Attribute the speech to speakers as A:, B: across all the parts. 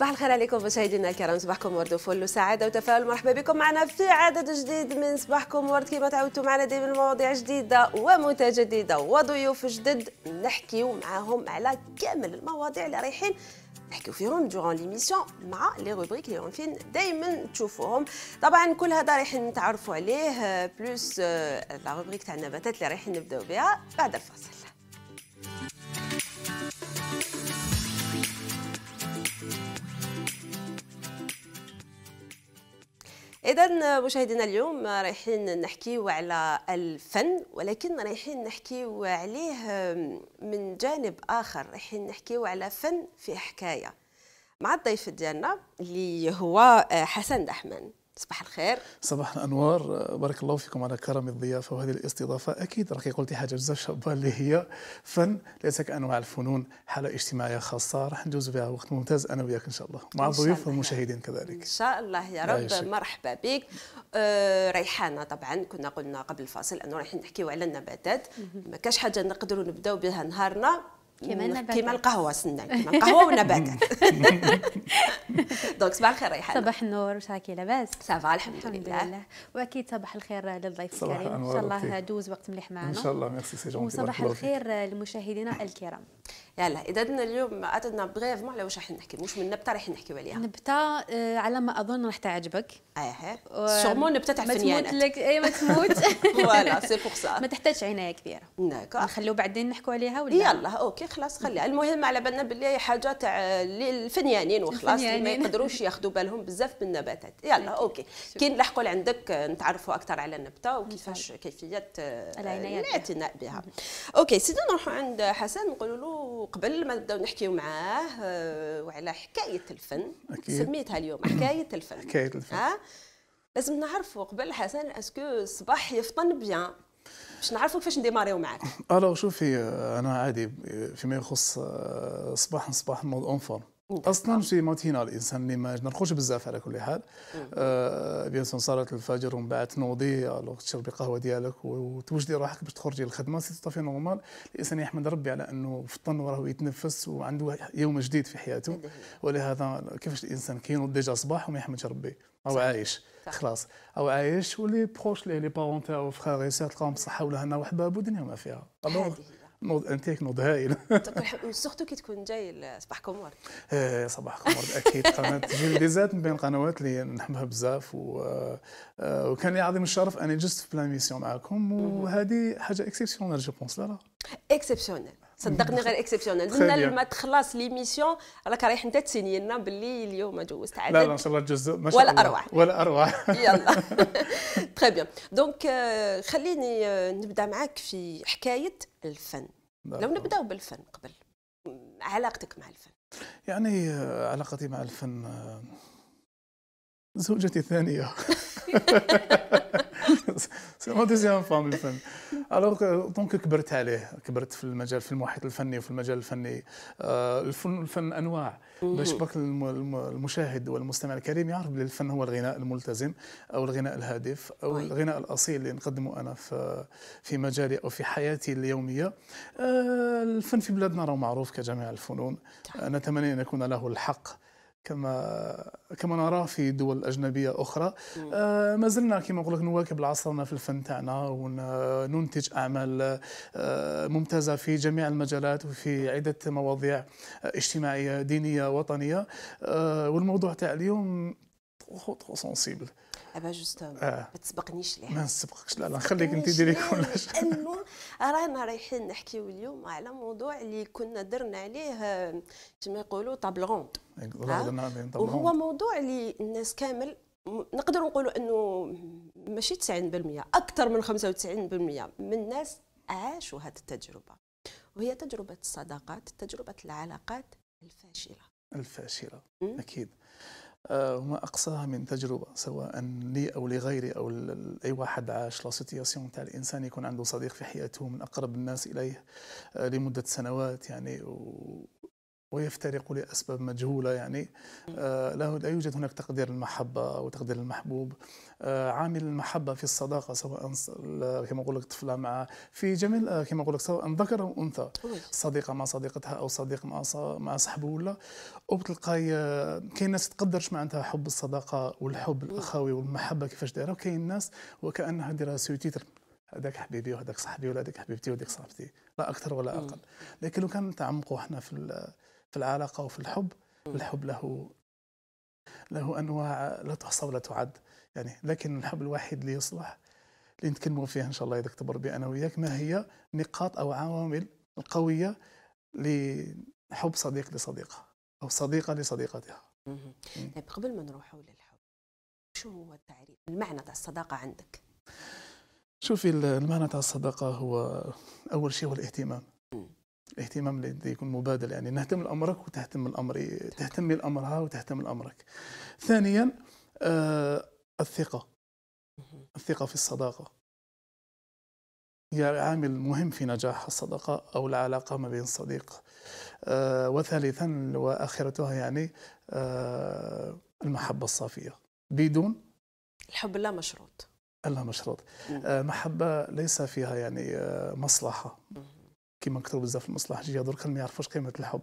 A: صباح الخير عليكم مشاهدينا الكرام صباحكم ورد وفل وسعاده وتفاؤل مرحبا بكم معنا في عدد جديد من صباحكم ورد كما تعودتوا معنا دائما مواضيع جديده ومتجدده وضيوف جدد نحكيو معاهم على كامل المواضيع اللي رايحين نحكيو فيهم دوران ليميسيون مع لي روبريك اللي فين دائما تشوفوهم طبعا كل هذا رايحين نتعرفوا عليه بلوس لا روبريك تاع النباتات اللي رايحين نبداو بها بعد الفاصل اذا مشاهدينا اليوم رايحين نحكيو على الفن ولكن رايحين نحكيو عليه من جانب اخر رايحين نحكيو على فن في حكايه مع الضيف ديالنا اللي هو
B: حسن دحمان صباح الخير صباح الانوار بارك الله فيكم على كرم الضيافه وهذه الاستضافه اكيد راكي قلتي حاجه بزاف شابه اللي هي فن ليس كانواع الفنون حاله اجتماعيه خاصه راح ندوز بها وقت ممتاز انا وياك ان شاء الله مع الضيوف والمشاهدين كذلك ان
A: شاء الله يا رب مرحبا بك آه ريحانه طبعا كنا قلنا قبل الفاصل انه رايحين نحكيو على النباتات ما كاش حاجه نقدروا نبداو بها نهارنا
B: كيما النباتات كيما
A: القهوه سنة كيما القهوه والنباتات دونك صباح الخير ريحان صباح
C: النور واش راكي لاباس صافا الحمد لله واكيد صباح الخير للضيف الكريم ان شاء الله دوز وقت مليح معنا ان شاء الله ميرسي سي جون وصباح الخير لمشاهدينا الكرام
A: يلا اذا بدنا اليوم قعدنا بغيف على واش راح نحكي مش من نبته راح نحكي عليها
C: نبته آه، على ما اظن راح تعجبك ايه سورمون نبته تاع الفنيانات ما تموت لك اي ما تموت فوالا
A: سي بوغ سا ما تحتاجش عنايه كبيره داكو نخلو بعدين نحكوا عليها ولا يلا اوكي خلاص خليها المهم على بالنا باللي حاجه آه، تاع الفنيانين وخلاص ما يقدروش ياخذوا بالهم بزاف بالنباتات يلا اوكي كي نلحقوا لعندك نتعرفوا اكثر على النبته وكيفاش كيفيه آه، الاعتناء بها اوكي سيدي نروحوا عند حسن نقولوا له وقبل ما نبداو نحكيو معاه آه، وعلى حكايه الفن أكيد. سميتها اليوم حكايه الفن حكايه الفن آه؟ لازم نعرفوا قبل حسن اسكو الصباح يفطن بيان باش نعرفوا كيفاش نديماريو معاك
B: الو شوفي آه، انا عادي آه، فيما يخص صباح صباح اون فورم اصلا شي موت هنا الانسان اللي ما نرخوش بزاف على كل حال آه بيان سون صلاه الفجر ومن بعد تنوضي تشربي القهوه ديالك وتوجدي روحك باش تخرجي للخدمه سي طافي نورمال الانسان يحمد ربي على انه فطن وراه يتنفس وعنده يوم جديد في حياته ولهذا كيفاش الانسان كينوض ديجا صباح وما يحمدش ربي او عايش خلاص او عايش ولي بروش لي بارون تاعو فخاري سير تلقاهم بصحه هنا وحباب ودنيا ما فيها نوض انتيك نوض هائل
A: سورتو كي تكون جاي صباح قمر
B: ايه صباح قمر اكيد قناه جيل ديزات من بين القنوات اللي نحبها بزاف آه، وكان لي عظيم الشرف اني جست في بلا ميسيون معكم وهذه حاجه اكسبسيونيل جو بونس لا
A: اكسبسيونيل صدقني غير اكسبسيونيل قلنا لما تخلص ليميسيون راك رايح انت تسيني لنا باللي اليوم جوزت عدد لا لا ان شاء
B: الله جزء ما شاء ولا الله. اروع ولا اروع يلا
A: تري بيان دونك خليني آه، نبدا معك في حكايه الفن لو نبداو بالفن قبل علاقتك مع الفن
B: يعني آه، علاقتي مع الفن آه، زوجتي الثانيه سي مون دوزيام فام الفن الوغ دونك كبرت عليه كبرت في المجال في المحيط الفني وفي المجال الفني آه، الفن الفن انواع باش برك المشاهد والمستمع الكريم يعرف بلي الفن هو الغناء الملتزم او الغناء الهادف او طيب. الغناء الاصيل اللي نقدمه انا في في مجالي او في حياتي اليوميه آه، الفن في بلادنا راه معروف كجميع الفنون طيب. نتمنى ان يكون له الحق كما كما نرى في دول اجنبيه اخرى آه ما زلنا كما نقول لك نواكب العصرنا في الفن تاعنا وننتج اعمال آه ممتازه في جميع المجالات وفي عده مواضيع اجتماعيه دينيه وطنيه آه والموضوع تاع اليوم ترو سونسيبل
A: ابا جوستون آه. ما تسبقنيش ليها ما نسبقكش لا لا نخليك انت ديري كل شيء لانه رانا رايحين نحكيو اليوم على موضوع اللي كنا درنا عليه كما آه، يقولوا طابل غوند
B: آه؟ وهو
A: موضوع اللي الناس كامل نقدر نقولوا انه ماشي 90% اكثر من 95% من الناس عاشوا هذه التجربه وهي تجربه الصداقات تجربه العلاقات
B: الفاشله الفاشله اكيد وما آه، أقصاها من تجربة سواء لي أو لغيري أو أي واحد عاش سيتياسيون تاع الإنسان يكون عنده صديق في حياته من أقرب الناس إليه آه، لمدة سنوات يعني ويفترق لأسباب مجهولة يعني آه، لا يوجد هناك تقدير المحبة وتقدير المحبوب المحبوب آه، عامل المحبة في الصداقة سواء كما أقول لك طفلة مع في جميع آه، كما أقول لك سواء ذكر أو أنثى صديقة مع صديقتها أو صديق مع مع صاحبه ولا وبتلقاي كاين ناس تقدرش معناتها حب الصداقة والحب الأخوي والمحبة كيفاش دايرة وكاين ناس وكأنها دايرة سوتيتر هذاك حبيبي وهذاك صاحبي ولا هذيك حبيبتي وهذيك صاحبتي لا اكثر ولا اقل لكن لو كان نتعمقوا احنا في في العلاقة وفي الحب الحب له له أنواع لا تحصى ولا تعد يعني لكن الحب الواحد اللي يصلح اللي نتكلموا فيه إن شاء الله إذا كتب ربي أنا وياك ما هي نقاط أو عوامل القوية لحب صديق لصديقة أو صديقة لصديقتها
A: طيب قبل ما نروحوا للحب شو هو التعريف المعنى تاع الصداقة عندك؟
B: شوفي المعنى تاع الصداقة هو أول شيء هو الاهتمام الاهتمام الذي يكون مبادل يعني نهتم لامرك وتهتم لامري تهتم لامرها وتهتم لامرك ثانيا آه الثقه الثقه في الصداقه هي عامل مهم في نجاح الصداقه او العلاقه ما بين الصديق آه وثالثا واخرتها يعني آه المحبه الصافيه بدون
A: الحب لا مشروط
B: لا مشروط آه، محبه ليس فيها يعني آه، مصلحه كيما كثروا بزاف المصلحجيه درك ما يعرفوش قيمه الحب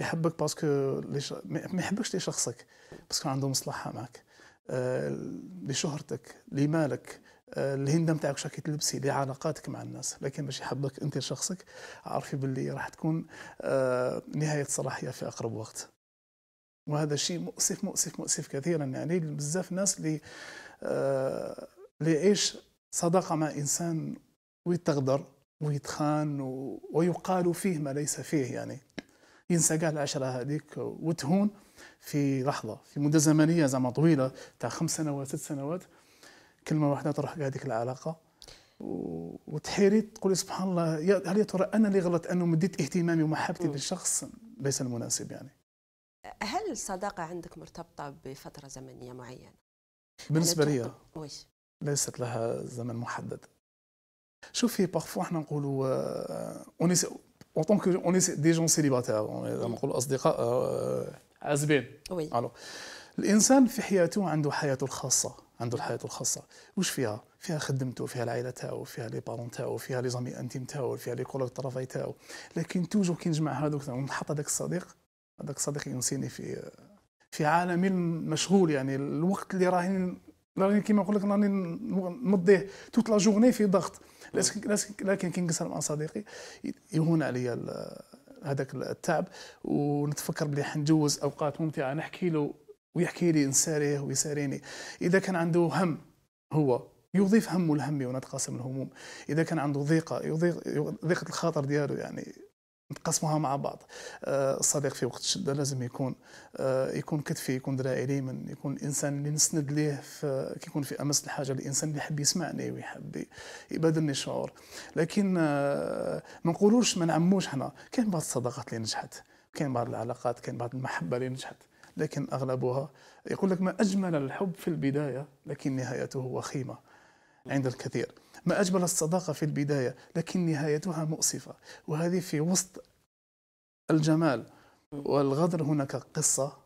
B: يحبك باسكو ليش... ما يحبكش لشخصك باسكو عنده مصلحه معك آه، لشهرتك لمالك الهندة آه، نتاعك شاكي تلبسي لعلاقاتك مع الناس لكن باش يحبك انت شخصك عارفي باللي راح تكون آه، نهايه صلاحيه في اقرب وقت وهذا شيء مؤسف مؤسف مؤسف كثيرا يعني بزاف ناس اللي اللي يعيش صداقه مع انسان ويتغدر ويتخان و... ويقال فيه ما ليس فيه يعني ينسى كاع العشرة هذيك وتهون في لحظة في مدة زمنية زعما طويلة تاع خمس سنوات ست سنوات كلمة واحدة تروح هذيك العلاقة و... وتحيري تقولي سبحان الله يا هل يا ترى أنا اللي غلط أنه مديت اهتمامي ومحبتي للشخص ليس المناسب يعني
A: هل الصداقة عندك مرتبطة بفترة زمنية معينة؟
B: بالنسبة لي ليست لها زمن محدد شوفي بارفو احنا نقولوا اون اون طونك اون دي جون سيليباتير نقولوا اصدقاء آه، آه، عازبين وي الو الانسان في حياته عنده حياته الخاصه عنده الحياه الخاصه واش فيها فيها خدمته فيها العائله تاعو فيها لي بارون تاعو فيها لي زامي انتيم تاعو فيها لي كولوغ ترافاي تاعو لكن توجور كي نجمع هذوك ونحط هذاك الصديق هذاك الصديق ينسيني في آه، في عالم مشغول يعني الوقت اللي راهي راني كيما نقول لك راني نمضيه توت لا جورني في ضغط نعم. لكن نقصر مع صديقي يهون علي هذاك التعب ونتفكر بلي حنجوز اوقات ممتعه نحكي له ويحكي لي نساريه ويساريني اذا كان عنده هم هو يضيف همه لهمي ونتقاسم الهموم اذا كان عنده ضيقه يضيق ضيقه الخاطر ديالو يعني نقسموها مع بعض آه، الصديق في وقت الشده لازم يكون آه، يكون كتفي يكون ذراعي دائما يكون الانسان اللي نسند ليه في كيكون في امس الحاجه الانسان اللي يحب يسمعني ويحب يبادلني الشعور لكن آه، ما نقولوش ما نعموش حنا كاين بعض الصداقات اللي نجحت كاين بعض العلاقات كاين بعض المحبه اللي نجحت لكن اغلبها يقول لك ما اجمل الحب في البدايه لكن نهايته وخيمه عند الكثير ما أجمل الصداقة في البداية لكن نهايتها مؤسفة وهذه في وسط الجمال والغدر هناك قصة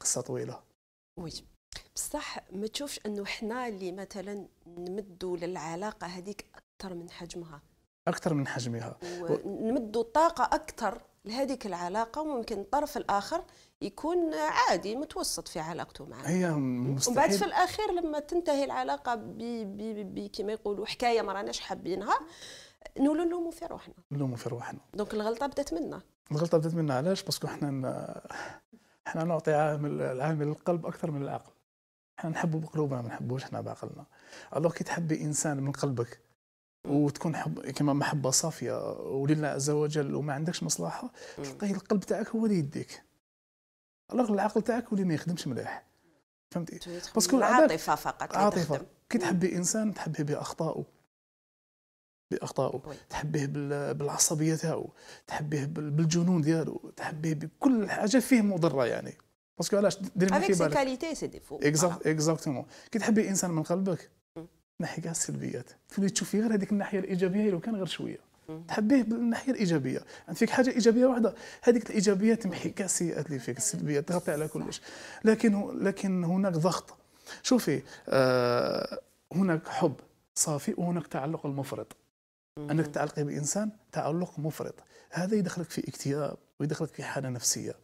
B: قصة طويلة وي
A: بصح ما تشوفش انه حنا اللي مثلا نمدوا للعلاقه هذيك اكثر من حجمها
B: اكثر من حجمها
A: نمدوا طاقة اكثر لهذيك العلاقه وممكن الطرف الاخر يكون عادي متوسط في علاقته معها
B: هي مستحيل ومن بعد في
A: الاخير لما تنتهي العلاقه كما يقولوا حكايه ما راناش حابينها نقولوا نلوموا في روحنا
B: نلوموا في روحنا
A: دونك الغلطه بدات منا
B: الغلطه بدات منا علاش باسكو حنا حنا نعطي عامل العامل القلب اكثر من العقل حنا نحبوا بقلوبنا ما نحبوش حنا بعقلنا الوغ كي تحبي انسان من قلبك وتكون حب كما محبه صافيه ولله عز وجل وما عندكش مصلحه تلقاه القلب تاعك هو اللي يديك الوغ العقل تاعك ولي ما يخدمش مليح فهمتي باسكو عاطفه فقط عاطفه كي تحبي انسان تحبيه باخطائه باخطائه تحبيه بالعصبيه تاعو تحبيه بالجنون ديالو تحبيه بكل حاجه فيه مضره يعني باسكو علاش دير في بالك كاليتي سي ديفو اكزاكتومون كي تحبي انسان من قلبك نحي كاع السلبيات تشوف تشوفي غير هذيك الناحيه الايجابيه لو كان غير شويه تحبيه بالناحيه الايجابيه عندك يعني فيك حاجه ايجابيه واحده هذيك الايجابيه تمحي كاع السيئات اللي فيك السلبيه تغطي على كلش لكن لكن هناك ضغط شوفي آه هناك حب صافي وهناك تعلق المفرط انك تعلقي بانسان تعلق مفرط هذا يدخلك في اكتئاب ويدخلك في حاله نفسيه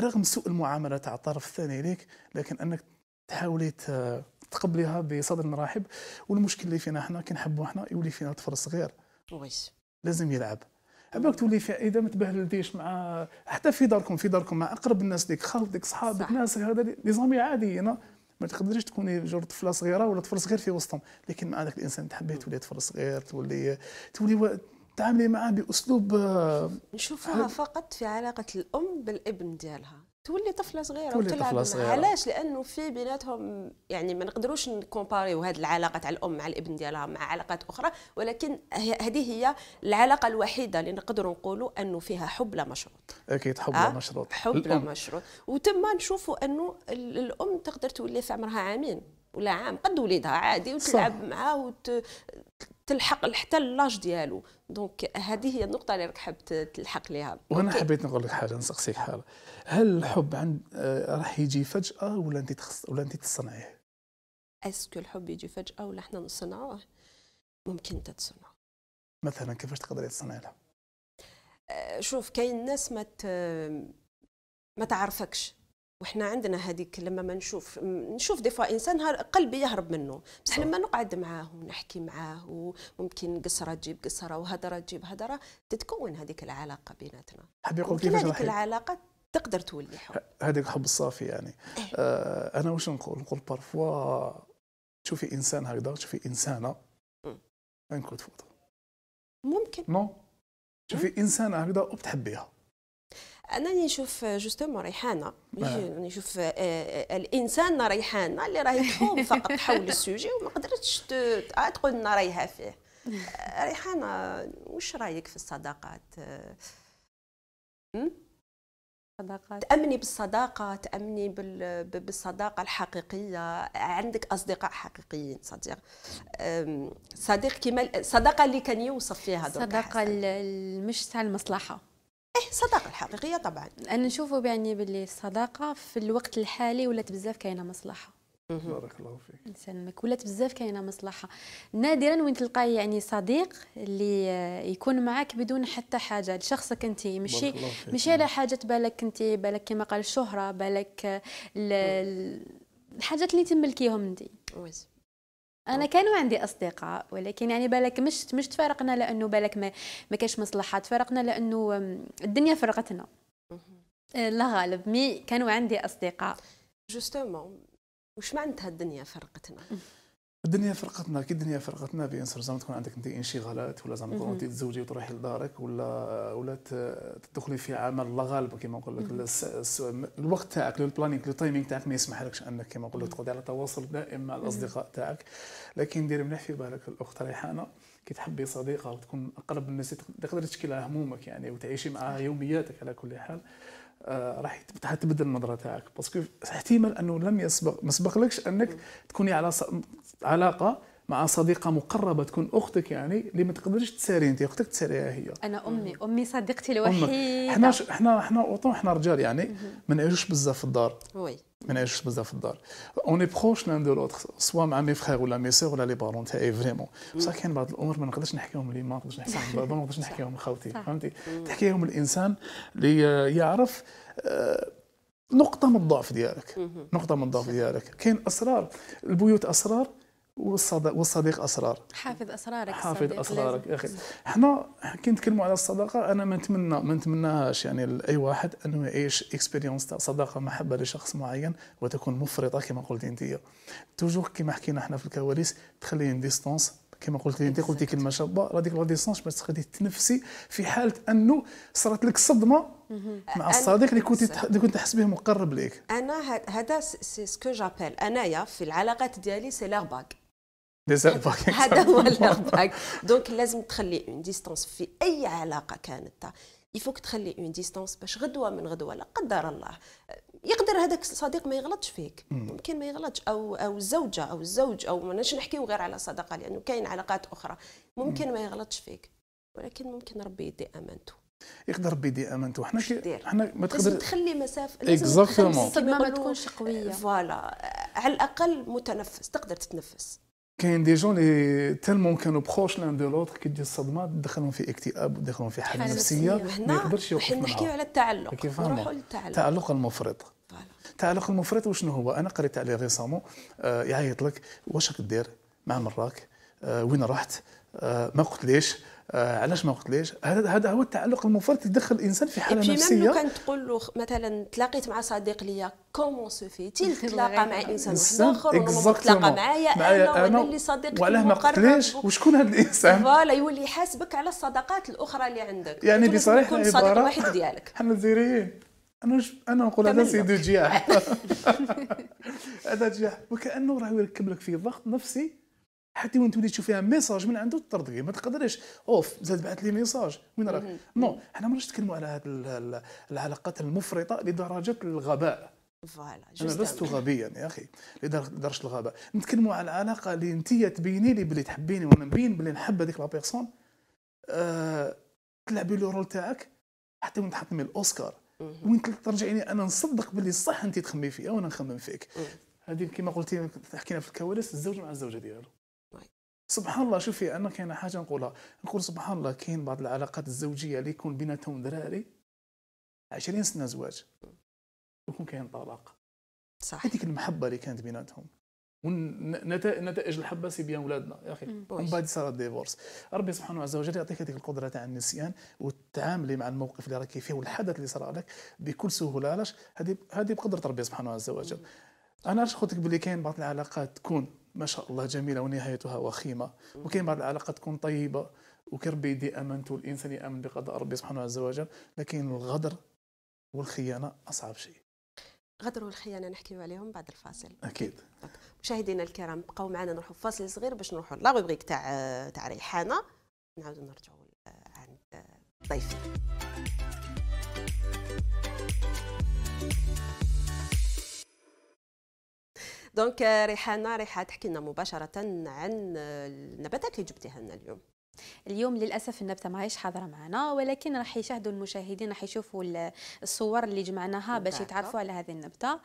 B: رغم سوء المعامله تاع الطرف الثاني ليك لكن انك تحاولي تقبليها بصدر رحب والمشكل اللي فينا احنا كي نحبوا احنا يولي فينا طفل صغير لازم يلعب عبالك تولي اذا ما تبهللتيش مع حتى في داركم في داركم مع اقرب الناس ليك خالتك صحابك ناس هذا لي زامي عادي هنا ما تقدريش تكوني جور طفله صغيره ولا طفل صغير في وسطهم لكن مع ذاك الانسان تحبيه تولي طفل صغير تولي تولي تعاملي معاه باسلوب آه،
A: نشوفها فقط في علاقه الام بالابن ديالها تولي طفله صغيره تولي طفلة صغيرة. علاش لانه في بيناتهم يعني ما نقدروش نكومباريو هذه العلاقه تاع الام مع الابن ديالها مع علاقات اخرى ولكن هذه هي العلاقه الوحيده اللي نقدروا نقولوا انه فيها حب لا مشروط
B: اكيد حب آه؟ لا مشروط حب لا مشروط
A: وتما نشوفوا انه الام تقدر تولي في عمرها عامين ولا عام قد وليدها عادي وتلعب معاه وت... تلحق حتى لاج ديالو دونك هذه هي النقطه اللي راك حاب تلحق ليها
B: وانا أوكي. حبيت نقول لك حاجه نسقسيك حاجه هل الحب عند آه، راح يجي فجاه ولا انت تخص ولا انت تصنعيه
A: اسكو الحب يجي فجاه ولا حنا نصنعوه ممكن انت
B: مثلا كيفاش تقدري تصنعي الحب
A: آه، شوف كاين ناس ما ما تعرفكش وحنا عندنا هذيك لما ما نشوف نشوف دي فوا انسان قلبي يهرب منه بصح لما نقعد معاه ونحكي معاه وممكن قصره تجيب قصره وهدره تجيب هدره تتكون هذيك العلاقه بيناتنا كيفاش هذيك العلاقه تقدر تولي حب
B: هذيك حب الصافي يعني إيه. آه انا واش نقول نقول بارفوا تشوفي انسان هكذا تشوفي انسانه انكو ممكن نو تشوفي انسانه هكذا وبتحبيها
A: انا نشوف آه، جوستومون ريحانه آه. نشوف آه، الانسان ريحانه اللي راهي تحوم فقط حول السوجي وما قدرتش تقول لنا رايها فيه ريحانه وش رايك في الصداقات صداقات تأمني بالصداقة تأمني بالصداقة الحقيقية عندك أصدقاء حقيقيين صديق صديق كما الصداقة اللي كان يوصف فيها صداقه
C: مش تاع المصلحة
A: ايه الصداقه الحقيقيه
C: طبعا انا نشوفوا يعني باللي الصداقه في الوقت الحالي ولات بزاف كاينه مصلحه
B: بارك الله فيك
C: يسلمك ولات بزاف كاينه مصلحه نادرا وين تلقاي يعني صديق اللي آه، يكون معك بدون حتى حاجه لشخصك انت ماشي ماشي على حاجه بالك انت بالك كما قال الشهره بالك آه، الحاجات اللي تملكيهم انت انا كانوا عندي اصدقاء ولكن يعني بالك مش مش تفارقنا لانه بالك ما ما كانش مصلحه تفارقنا لانه الدنيا فرقتنا
A: آه، لا غالب مي كانوا عندي اصدقاء جوستومون وش معناتها الدنيا فرقتنا
B: الدنيا فرقتنا كي الدنيا فرقتنا بيان سور زعما تكون عندك انت انشغالات ولا زعما تكون تتزوجي وتروحي لدارك ولا ولا تدخلي في عمل الله غالب كيما نقول لك الوقت تاعك لو البلانينغ لو تايمينغ تاعك ما يسمحلكش انك كيما نقول لك تقعدي على تواصل دائم مع الاصدقاء تاعك لكن دير مليح في بالك الاخت ريحانه كي تحبي صديقه وتكون اقرب الناس تقدر تشكي لها همومك يعني وتعيشي معها يومياتك على كل حال آه راح تبدل النظره تاعك باسكو احتمال انه لم يسبق ما سبقلكش انك تكوني على علاقه مع صديقه مقربه تكون اختك يعني اللي ما تقدريش تساري انت اختك تساريها هي
C: انا امي امي صديقتي الوحيده حنا
B: حنا حنا اوطون حنا رجال يعني ما نعيشوش بزاف في الدار وي ما نعيشوش بزاف في الدار اوني بخوش لان دو لوتر سوا مع مي فخيغ ولا مي سيغ ولا لي بارون تاعي فريمون بصح كاين بعض الامور ما نقدرش نحكيهم لي ما نقدرش نحكيهم بابا ما نقدرش نحكيهم لخوتي فهمتي تحكيهم الانسان اللي يعرف آه، نقطة من الضعف ديالك نقطة من الضعف ديالك كاين أسرار البيوت أسرار والصديق اسرار
C: حافظ اسرارك حافظ اسرارك اخي
B: حنا كي نتكلموا على الصداقه انا ما نتمنى ما نتمناهاش يعني لاي واحد انه يعيش اكسبيريونس تاع صداقه محبه لشخص معين وتكون مفرطه كما قلت انت توجور كما حكينا احنا في الكواليس تخلي ديستونس كما قلت انت قلتي كلمه شابه هذيك لا ديسونس باش تخلي تنفسي في حاله انه صارت لك صدمه مع الصديق اللي كنت اللي كنت تحس به مقرب ليك
A: انا هذا سي سكو جابيل انايا في العلاقات ديالي سي باك هذا هو الارباك دونك لازم تخلي اون ديستونس في اي علاقه كانت يفوك تخلي اون ديستونس باش غدوه من غدوه لا قدر الله يقدر هذاك الصديق ما يغلطش فيك ممكن ما يغلطش او او الزوجه او الزوج او ماناش نحكيو غير على صداقه لانه كاين علاقات اخرى ممكن ما يغلطش فيك ولكن ممكن ربي يدي امانته
B: يقدر ربي يدي امانته حنا حنا ما تقدر تخلي
A: مسافه لازم تخلي ما تكونش قويه فوالا على الاقل متنفس تقدر تتنفس
B: كاين دي جون لي تالمون كانوا بخوش لان دو لوتر كي تجي الصدمه تدخلهم في اكتئاب تدخلهم في حاله نفسيه ما يقدرش يوقف حنا نحكيو على
A: التعلق نروحوا للتعلق التعلق
B: المفرط التعلق المفرط وشنو هو انا قريت عليه ريسامون آه يعيط لك واش راك دير مع مراك آه وين رحت آه ما قلت ليش آه علاش ما قلتليش هذا هذا هو التعلق المفرط يدخل الانسان في حاله نفسيه لو كان
A: تقول له مثلا تلاقيت مع صديق ليا كومون سو تيل تلاقى مع انسان اخر تلاقى معايا انا انا اللي صديق وعلاه ما قلتليش
B: وشكون هذا الانسان
A: فوالا يولي يحاسبك على الصداقات الاخرى اللي عندك يعني بصراحه عباره صديق واحد ديالك
B: حنا الجزائريين انا ش... انا نقول هذا سيدي جياح هذا جياح وكانه راه يركب لك في ضغط نفسي حتى وين تولي تشوف فيها ميساج من عنده تطردقي ما تقدريش اوف زاد بعث لي ميساج وين راك نو حنا ما نتكلموا على هذه العلاقات المفرطه لدرجه الغباء
A: فوالا انا لست
B: غبيا يا اخي لدرجه الغباء نتكلموا على العلاقه اللي انت تبيني لي بلي تحبيني وانا نبين بلي نحب هذيك لا بيرسون أه... تلعبي لو رول تاعك حتى وين تحطمي الاوسكار وين ترجعيني انا نصدق باللي صح انت تخمي فيا وانا نخمم فيك هذه كما قلتي حكينا في الكوارث الزوج مع الزوجه ديالو سبحان الله شوفي انا كاين حاجه نقولها نقول سبحان الله كاين بعض العلاقات الزوجيه اللي يكون بيناتهم دراري 20 سنه زواج يكون كاين طلاق صح هذيك المحبه اللي كانت بيناتهم ونتائج الحبه سي بيان ولادنا يا اخي من بعد صار الديفورس ربي سبحانه عز وجل يعطيك هذيك القدره تاع النسيان وتتعاملي مع الموقف اللي راكي فيه والحدث اللي صار لك بكل سهوله علاش هذه هذه بقدره ربي سبحانه عز وجل انا قلت لك بلي كاين بعض العلاقات تكون ما شاء الله جميله ونهايتها وخيمه وكاين بعض العلاقه تكون طيبه وكربي يدي امنت والانسان يامن بقضاء ربي سبحانه عز وجل لكن الغدر والخيانه اصعب شيء
A: غدر والخيانه نحكيو عليهم بعد الفاصل اكيد مشاهدينا الكرام بقاو معنا نروحوا فاصل صغير باش نروحوا لا روبريك تاع تاع ريحانه نعاودوا نرجعوا عند ضيفنا دونك ريحانه ريحه تحكي لنا مباشره عن النباتات اللي جبتيها لنا اليوم
C: اليوم للاسف النبته ماهيش حاضره معنا ولكن راح يشاهدوا المشاهدين راح يشوفوا الصور اللي جمعناها باش يتعرفوا على هذه النبته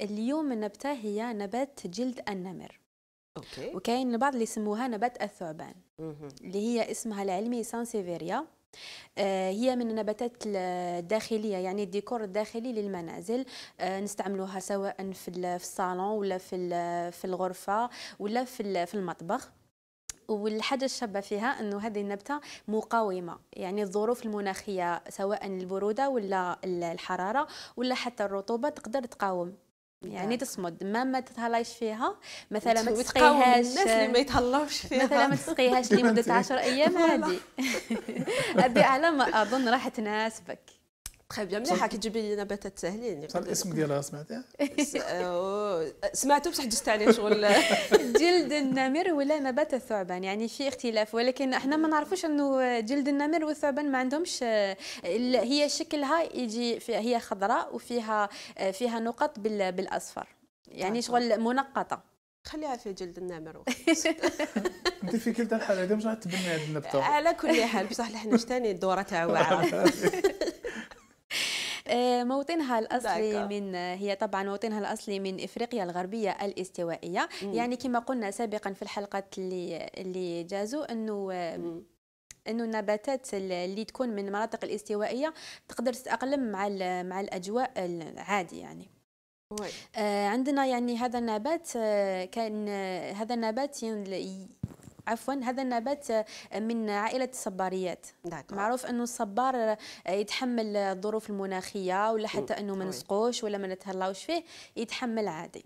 C: اليوم النبته هي نبات جلد النمر اوكي وكاين البعض اللي يسموها نبات الثعبان اللي هي اسمها العلمي سانسيفيريا آه، هي من النباتات الداخليه يعني الديكور الداخلي للمنازل آه، نستعملوها سواء في الصالون ولا في الغرفه ولا في المطبخ والحاجه الشابه فيها انه هذه النبته مقاومه يعني الظروف المناخيه سواء البروده ولا الحراره ولا حتى الرطوبه تقدر تقاوم يعني تصمد ما ما تتهلايش فيها مثلا ما تسقيهاش الناس اللي ما يتهلاوش
D: فيها مثلا ما تسقيهاش لمده 10 ايام
C: عادي
A: ابي على ما اظن راح تناسبك تخي بيان مليحه كي تجيبي لي نباتات ساهلين الاسم
B: ديالها سمعتيه؟
A: سمعته بصح دزت عليه شغل
C: جلد النمر ولا نبات الثعبان يعني في اختلاف ولكن احنا ما نعرفوش انه جلد النمر والثعبان ما عندهمش آه، هي شكلها يجي هي خضراء وفيها آه، فيها نقط بالاصفر يعني طيب. شغل منقطه
A: خليها في جلد النمر
B: انت في كلتا الحالات مش راح تبني هذه النبته على
A: كل حال بصح احنا شتاني الدوره تاع واعره آه،
C: موطنها الاصلي من هي طبعا موطنها الاصلي من افريقيا الغربيه الاستوائيه مم. يعني كما قلنا سابقا في الحلقه اللي اللي جازو انه مم. انه النباتات اللي تكون من المناطق الاستوائيه تقدر تتاقلم مع مع الاجواء العادي يعني آه عندنا يعني هذا النبات آه كان آه هذا النبات عفوا هذا النبات آه، من عائله الصباريات نعم، معروف انه الصبار آه، يتحمل الظروف المناخيه ولا حتى انه ما نسقوش ولا ما نتهلاوش فيه يتحمل عادي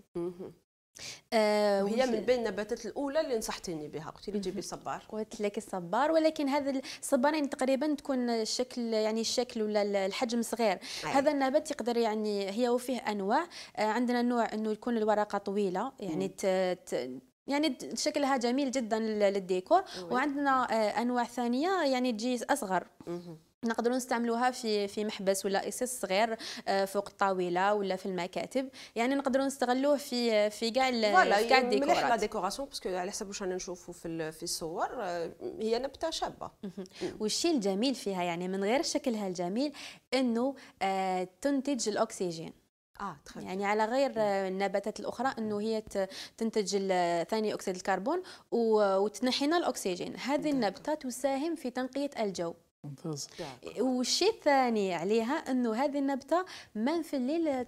C: آه، وهي من بين النباتات الاولى
A: اللي نصحتيني بها قلت لي جيبي صبار قلت لك الصبار ولكن
C: هذا الصبارين تقريبا تكون الشكل يعني الشكل ولا الحجم صغير أي. هذا النبات يقدر يعني هي وفيه انواع عندنا نوع انه يكون الورقه طويله يعني ت... ت... يعني شكلها جميل جدا للديكور وعندنا آه، انواع ثانيه يعني تجي اصغر نقدروا نستعملوها في في محبس ولا اساس صغير آه، فوق الطاوله ولا في المكاتب يعني نقدروا نستغلوه في في كاع كاع الديكورات لا
A: ديكوراسيون باسكو على حسب واش رانا نشوفوا في في الصور آه، هي نبته شابه
C: والشيء الجميل فيها يعني من غير شكلها الجميل انه تنتج الاكسجين اه يعني على غير النباتات الاخرى انه هي تنتج ثاني اكسيد الكربون وتنحينا الاكسجين هذه النبته تساهم في تنقيه الجو ممتاز والشيء الثاني عليها انه هذه النبته ما في الليل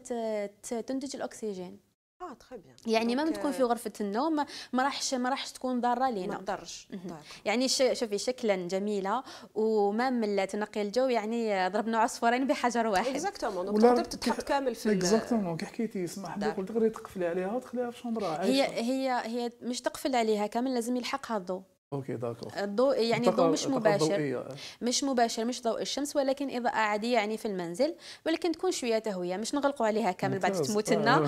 C: تنتج الاكسجين اه
A: تخي بيان يعني ما تكون في euh، غرفه
C: النوم ما راحش ما راحش تكون ضاره لينا ما تضرش طيب. يعني شوفي شكلا جميله ومام تنقي الجو يعني ضربنا عصفورين بحجر واحد اكزاكتومون تقدر
B: تتحط كامل في اكزاكتومون كي حكيتي سمح لي قلت غير تقفلي عليها وتخليها في شمبرة هي
C: هي هي مش تقفل عليها كامل لازم يلحقها الضوء اوكي داكور الضوء يعني الضوء مش مباشر إيه. مش مباشر مش ضوء الشمس ولكن اضاءه عاديه يعني في المنزل ولكن تكون شويه تهويه مش نغلقوا عليها كامل بعد تموت لنا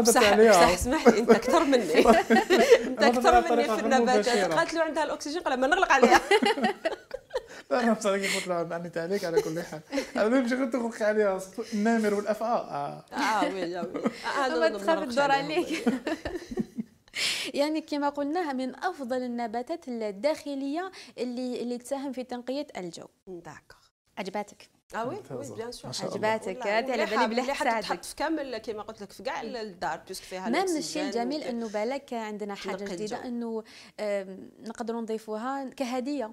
C: بصح
A: اسمح لي انت اكثر مني انت اكثر مني في النباتات قالت له عندها الاكسجين قال ما نغلق عليها
B: انا بصراحه قلت لها عندي عليك على كل حال المهم كنت تغلق عليها النمر والافعى اه
D: وي اه
C: ما تخاف الدور عليك يعني كما قلنا من افضل النباتات الداخليه اللي اللي تساهم في تنقيه الجو داكوغ عجباتك
A: اه وي بيان سور عجباتك هذه على بالي بلي حتى تحط في كامل كما قلت لك في كاع الدار بيسك فيها
C: ما من الشيء الجميل انه بالك عندنا حاجه جديده انه نقدروا نضيفوها كهديه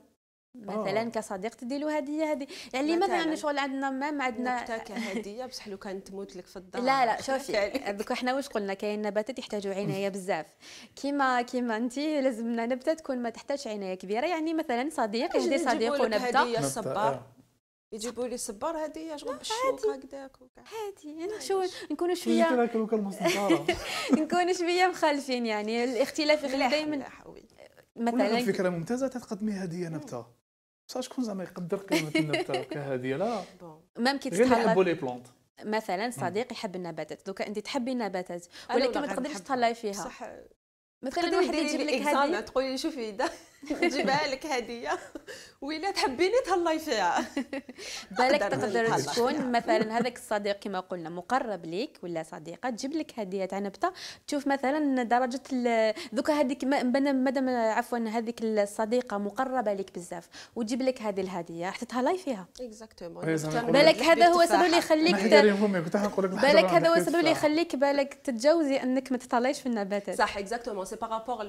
C: آه. مثلا أوه. كصديق تدي له هديه هديه يعني لماذا يعني شغل عندنا ما عندنا هديه
A: بصح لو كانت تموت لك في الدار لا لا شوفي
C: دوك حنا واش قلنا كاين نباتات يحتاجوا عنايه بزاف كيما كيما انت لازمنا نبته تكون ما تحتاجش عنايه كبيره يعني مثلا صديق يهدي صديق ونبته هديه صبار آه.
A: يجيبوا لي صبار هديه شغل بالشوك هكذاك عادي انا شو نكونوا
C: شويه نكونوا شويه مخالفين يعني الاختلاف دائما
B: مثلا فكره ممتازه تقدمي هديه نبته بصح شكون زعما يقدر قيمه النبته هذه لا
C: ميم كي تتهرب يحبوا لي بلونت مثلا صديق يحب النباتات دوكا انت تحبي النباتات ولكن ما نعم تقدريش تطلعي فيها صح ما تقدريش واحد يجيب لك هذه
A: تقولي لي شوفي نجيبها
C: لك هديه ويلا تحبيني تهلاي فيها بالك تقدر تكون مثلا هذاك الصديق كما قلنا مقرب ليك ولا صديقه تجيب لك هديه تاع نبته تشوف مثلا درجه دوكا هذيك مادام عفوا هذيك الصديقه مقربه ليك بزاف وتجيب لك هذه الهديه حتى تهلاي فيها
A: اكزاكتومون
C: أيوة، بالك هذا هو السبب اللي يخليك
B: بالك هذا هو السبب اللي
C: يخليك بالك تتجاوزي انك ما تطلعيش في النباتات صح
A: اكزاكتومون سي بارابور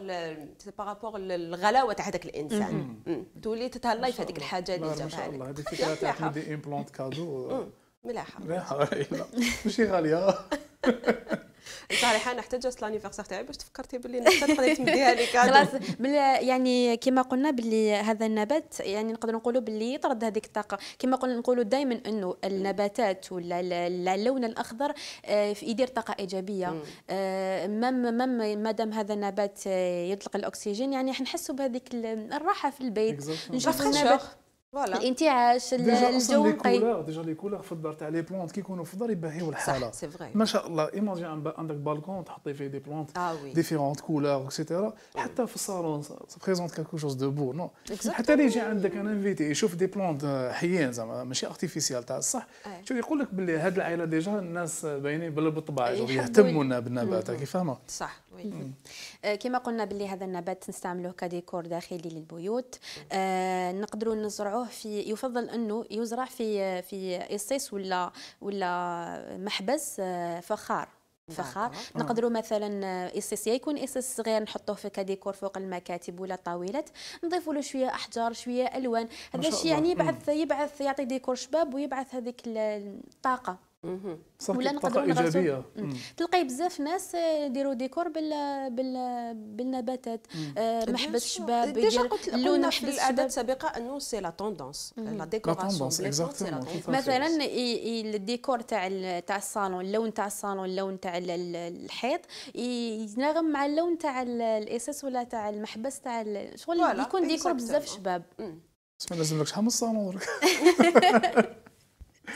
A: سي بارابور الغلاوه هذاك الانسان تولي تتهلاي في هذيك الحاجه اللي جابها ما شاء الله هذه فكره تاع
B: دي امبلونت كادو ملاحه ملاحه ماشي غاليه
A: صحيح انا حتى جات لانيفرسير تاعي باش تفكرتي باللي نبتة تقدري تمديها لي خلاص
C: يعني كما قلنا باللي هذا النبات يعني نقدر نقولوا باللي يطرد هذيك الطاقه كما قلنا نقولوا دائما انه النباتات ولا اللون الاخضر آه، يدير طاقه ايجابيه مم آه، مم مادام هذا النبات آه، يطلق الاكسجين يعني حنحسوا بهذيك الراحه في
B: البيت نشوف النبات
C: فوالا الانتعاش الجو نقي طيب.
B: ديجا لي كولور في الدار تاع لي بلونت كي يكونوا في الدار يباهيو الحاله سي فري ما شاء الله ايماجين عندك بالكون تحطي فيه دي بلونت آه وي ديفيرونت كولور اكسيتيرا حتى في الصالون بريزونت كالكو شوز دو بو نو حتى اللي يجي عندك ان انفيتي يشوف دي بلونت euh، حيين زعما ماشي ارتيفيسيال تاع الصح شوف يقول لك باللي هاد العائله ديجا الناس باينين بالطبع يهتموا بالنبات كي فاهمه صح كيما
C: آه، كما قلنا باللي هذا النبات نستعملوه كديكور داخلي للبيوت آه، نقدروا نزرعوه يزرعوه في يفضل انه يزرع في في اسيس ولا ولا محبس آه، فخار فخار نعم. نقدروا مثلا اسيس آه، يكون اسيس صغير نحطوه في كديكور فوق المكاتب ولا الطاولات نضيفوا له شويه احجار شويه الوان هذا الشيء يعني يبعث يبعث يعطي ديكور شباب ويبعث هذيك الطاقه
D: ولا نقدروا ايجابيه
C: تلقاي بزاف ناس آه، يديروا ديكور بال بال بالنباتات آه، آه، محبس شباب ديجا قلت لون في الاعداد
A: السابقه انه سي لا توندونس لا ديكوراسيون مثلا
C: الديكور تاع تاع الصالون اللون تاع الصالون اللون تاع الحيط يتناغم مع اللون تاع الاساس ولا تاع المحبس تاع شغل يكون ديكور بزاف شباب
B: اسمع لازم لك شحال من الصالون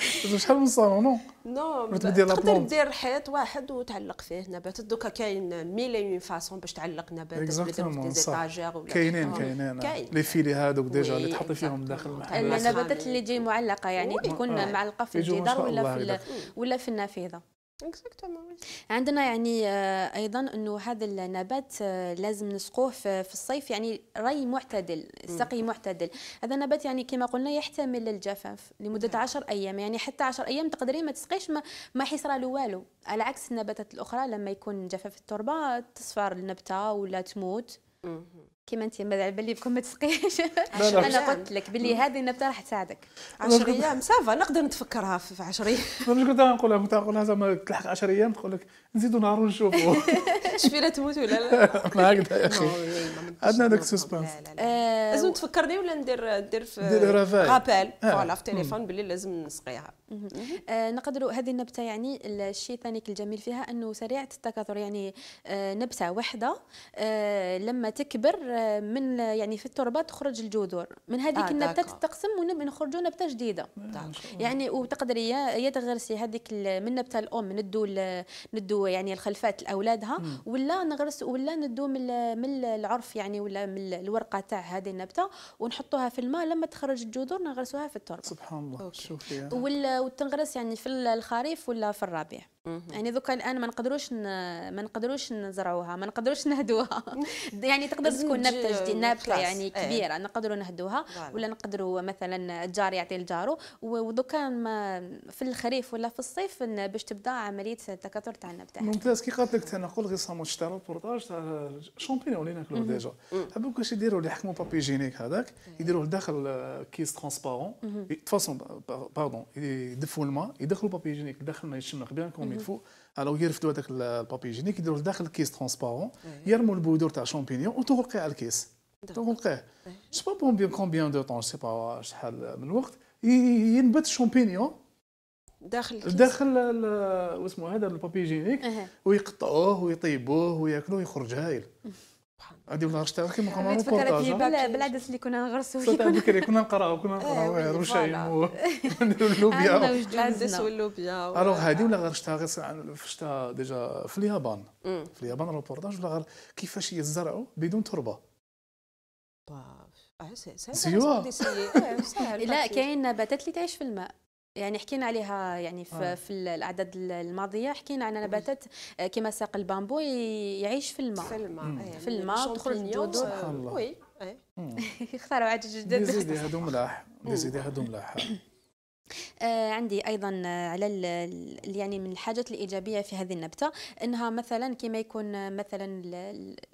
B: شحال من صالون نو
A: نو تقدر دير حيط واحد وتعلق فيه نبات دوكا كاين ميل اون فاسون باش تعلق نبات دي زيتاجير ولا كاينين كاينين
B: لي فيلي هادوك ديجا اللي تحطي فيهم داخل النباتات
A: اللي تجي معلقه يعني تكون آه. معلقه
B: في الجدار ولا في
C: ولا في النافذه عندنا يعني آه، ايضا انه هذا النبات آه، لازم نسقوه في الصيف يعني ري معتدل سقي معتدل هذا النبات يعني كما قلنا يحتمل الجفاف لمده 10 نعم. ايام يعني حتى 10 ايام تقدري ما تسقيش ما, ما حيصرى له والو على عكس النباتات الاخرى لما يكون جفاف التربه تصفر النبته ولا تموت كما انت ما على بالي بكم ما تسقيش انا قلت لك بلي هذه النبته راح تساعدك 10 ايام
B: سافا نقدر نتفكرها في 10 ايام مش كنت نقولها كنت نقولها زعما تلحق 10 ايام تقول لك نزيدوا نهار ونشوفوا
A: شفي لا تموت ولا لا
B: ما هكذا يا اخي عندنا هذاك السسبانس
A: لازم أه، أه، تفكرني ولا ندير ندير
D: في
B: رابيل آه. فوالا في التليفون
A: باللي لازم نسقيها
C: آه نقدروا هذه النبته يعني الشيء الثاني الجميل فيها انه سريعه التكاثر يعني آه نبته واحده آه لما تكبر آه، من يعني في التربه تخرج الجذور من هذيك آه النبته تتقسم ونخرجوا نبته جديده يعني وتقدر يا تغرسي هذيك من نبته الام ندو ندو يعني الخلفات لاولادها ولا نغرس ولا ندو من من العرف يعني ولا من الورقه تاع هذه النبته ونحطوها في الماء لما تخرج الجذور نغرسوها في التربه سبحان الله شوفي تنغرس يعني في الخريف ولا في الربيع يعني دوكا الان ما نقدروش ن... ما نقدروش نزرعوها ما نقدروش نهدوها يعني تقدر تكون نبته نابته يعني إيه. كبيره نقدروا نهدوها ولا نقدروا مثلا الجار يعطي لجاره ودوكا ما في الخريف ولا في الصيف باش تبدا عمليه التكاثر تاع النبته
B: ممتاز كي قالت لك انا قول صامو مشترى روبورتاج تاع الشامبينيون اللي ناكلو ديجا هذوك واش يديروا اللي يحكموا بابي جينيك هذاك يديروه لداخل كيس ترونسبارون فاسون باردون يدفوا الماء يدخلوا بابي جينيك داخل ما يشمخ بيان كومي كيما يلفو يرفدوا هذاك البابي جينيك يديروا لداخل الكيس ترونسبارون يرموا البودور تاع شامبينيون وتغلقيه على الكيس تغلقيه سي با بون بيان كومبيان دو طون سي با شحال من وقت ينبت الشامبينيون
A: داخل
C: الكيس
B: داخل واسمو هذا البابي جينيك ويقطعوه ويطيبوه وياكلوه يخرج هايل سبحان الله غادي نهار شتاء كيما نقراو ريبورتاج
C: بالعدس اللي كنا نغرسو بكري كنا
B: نقراو كنا نقراو روشاي ونديرو اللوبيا
A: العدس واللوبيا
C: الوغ
B: هذه ولا غير غير فشتها ديجا في اليابان في اليابان ريبورتاج ولا غير كيفاش يزرعوا بدون تربه
A: أه، سي لا كاين
C: نباتات اللي تعيش في الماء يعني حكينا عليها يعني في, آه. في الاعداد الماضيه حكينا عن نباتات آه، كما ساق البامبو يعيش في الماء في الماء إيه، يعني في الماء تدخل دودو سبحان آه، الله وي إيه. اختاروا
B: عاد جدد ديزيدي هادو ملاح ديزيدي هادو ملاح
C: آه، عندي ايضا آه، على يعني من الحاجات الايجابيه في هذه النبته انها مثلا كما يكون آه، مثلا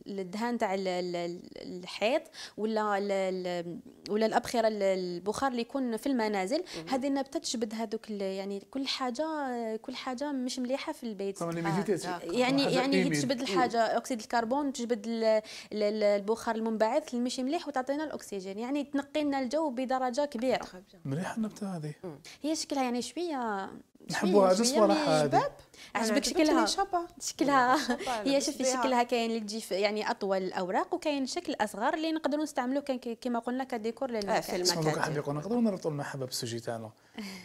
C: الدهان تاع الحيط ولا ولا الابخره البخار اللي يكون في المنازل هذه النبته تجبد هذوك يعني كل حاجه كل حاجه مش مليحه في البيت يعني يعني هي تجبد الحاجه اكسيد الكربون تجبد البخار المنبعث اللي مش مليح وتعطينا الاكسجين يعني تنقي لنا الجو بدرجه كبيره طيب،
B: مليحه النبته هذه
C: هي شكلها يعني شويه
B: نحبوها هذا الصراحه شباب
C: عجبك شكلها شكلها هي شوفي شكلها كاين اللي تجي يعني اطول الاوراق وكاين شكل اصغر اللي نقدروا نستعملوه كان كما قلنا
A: كديكور للمكان
C: آه، في المكان
B: نقدروا نربطوا المحبه بالسوجي تاعنا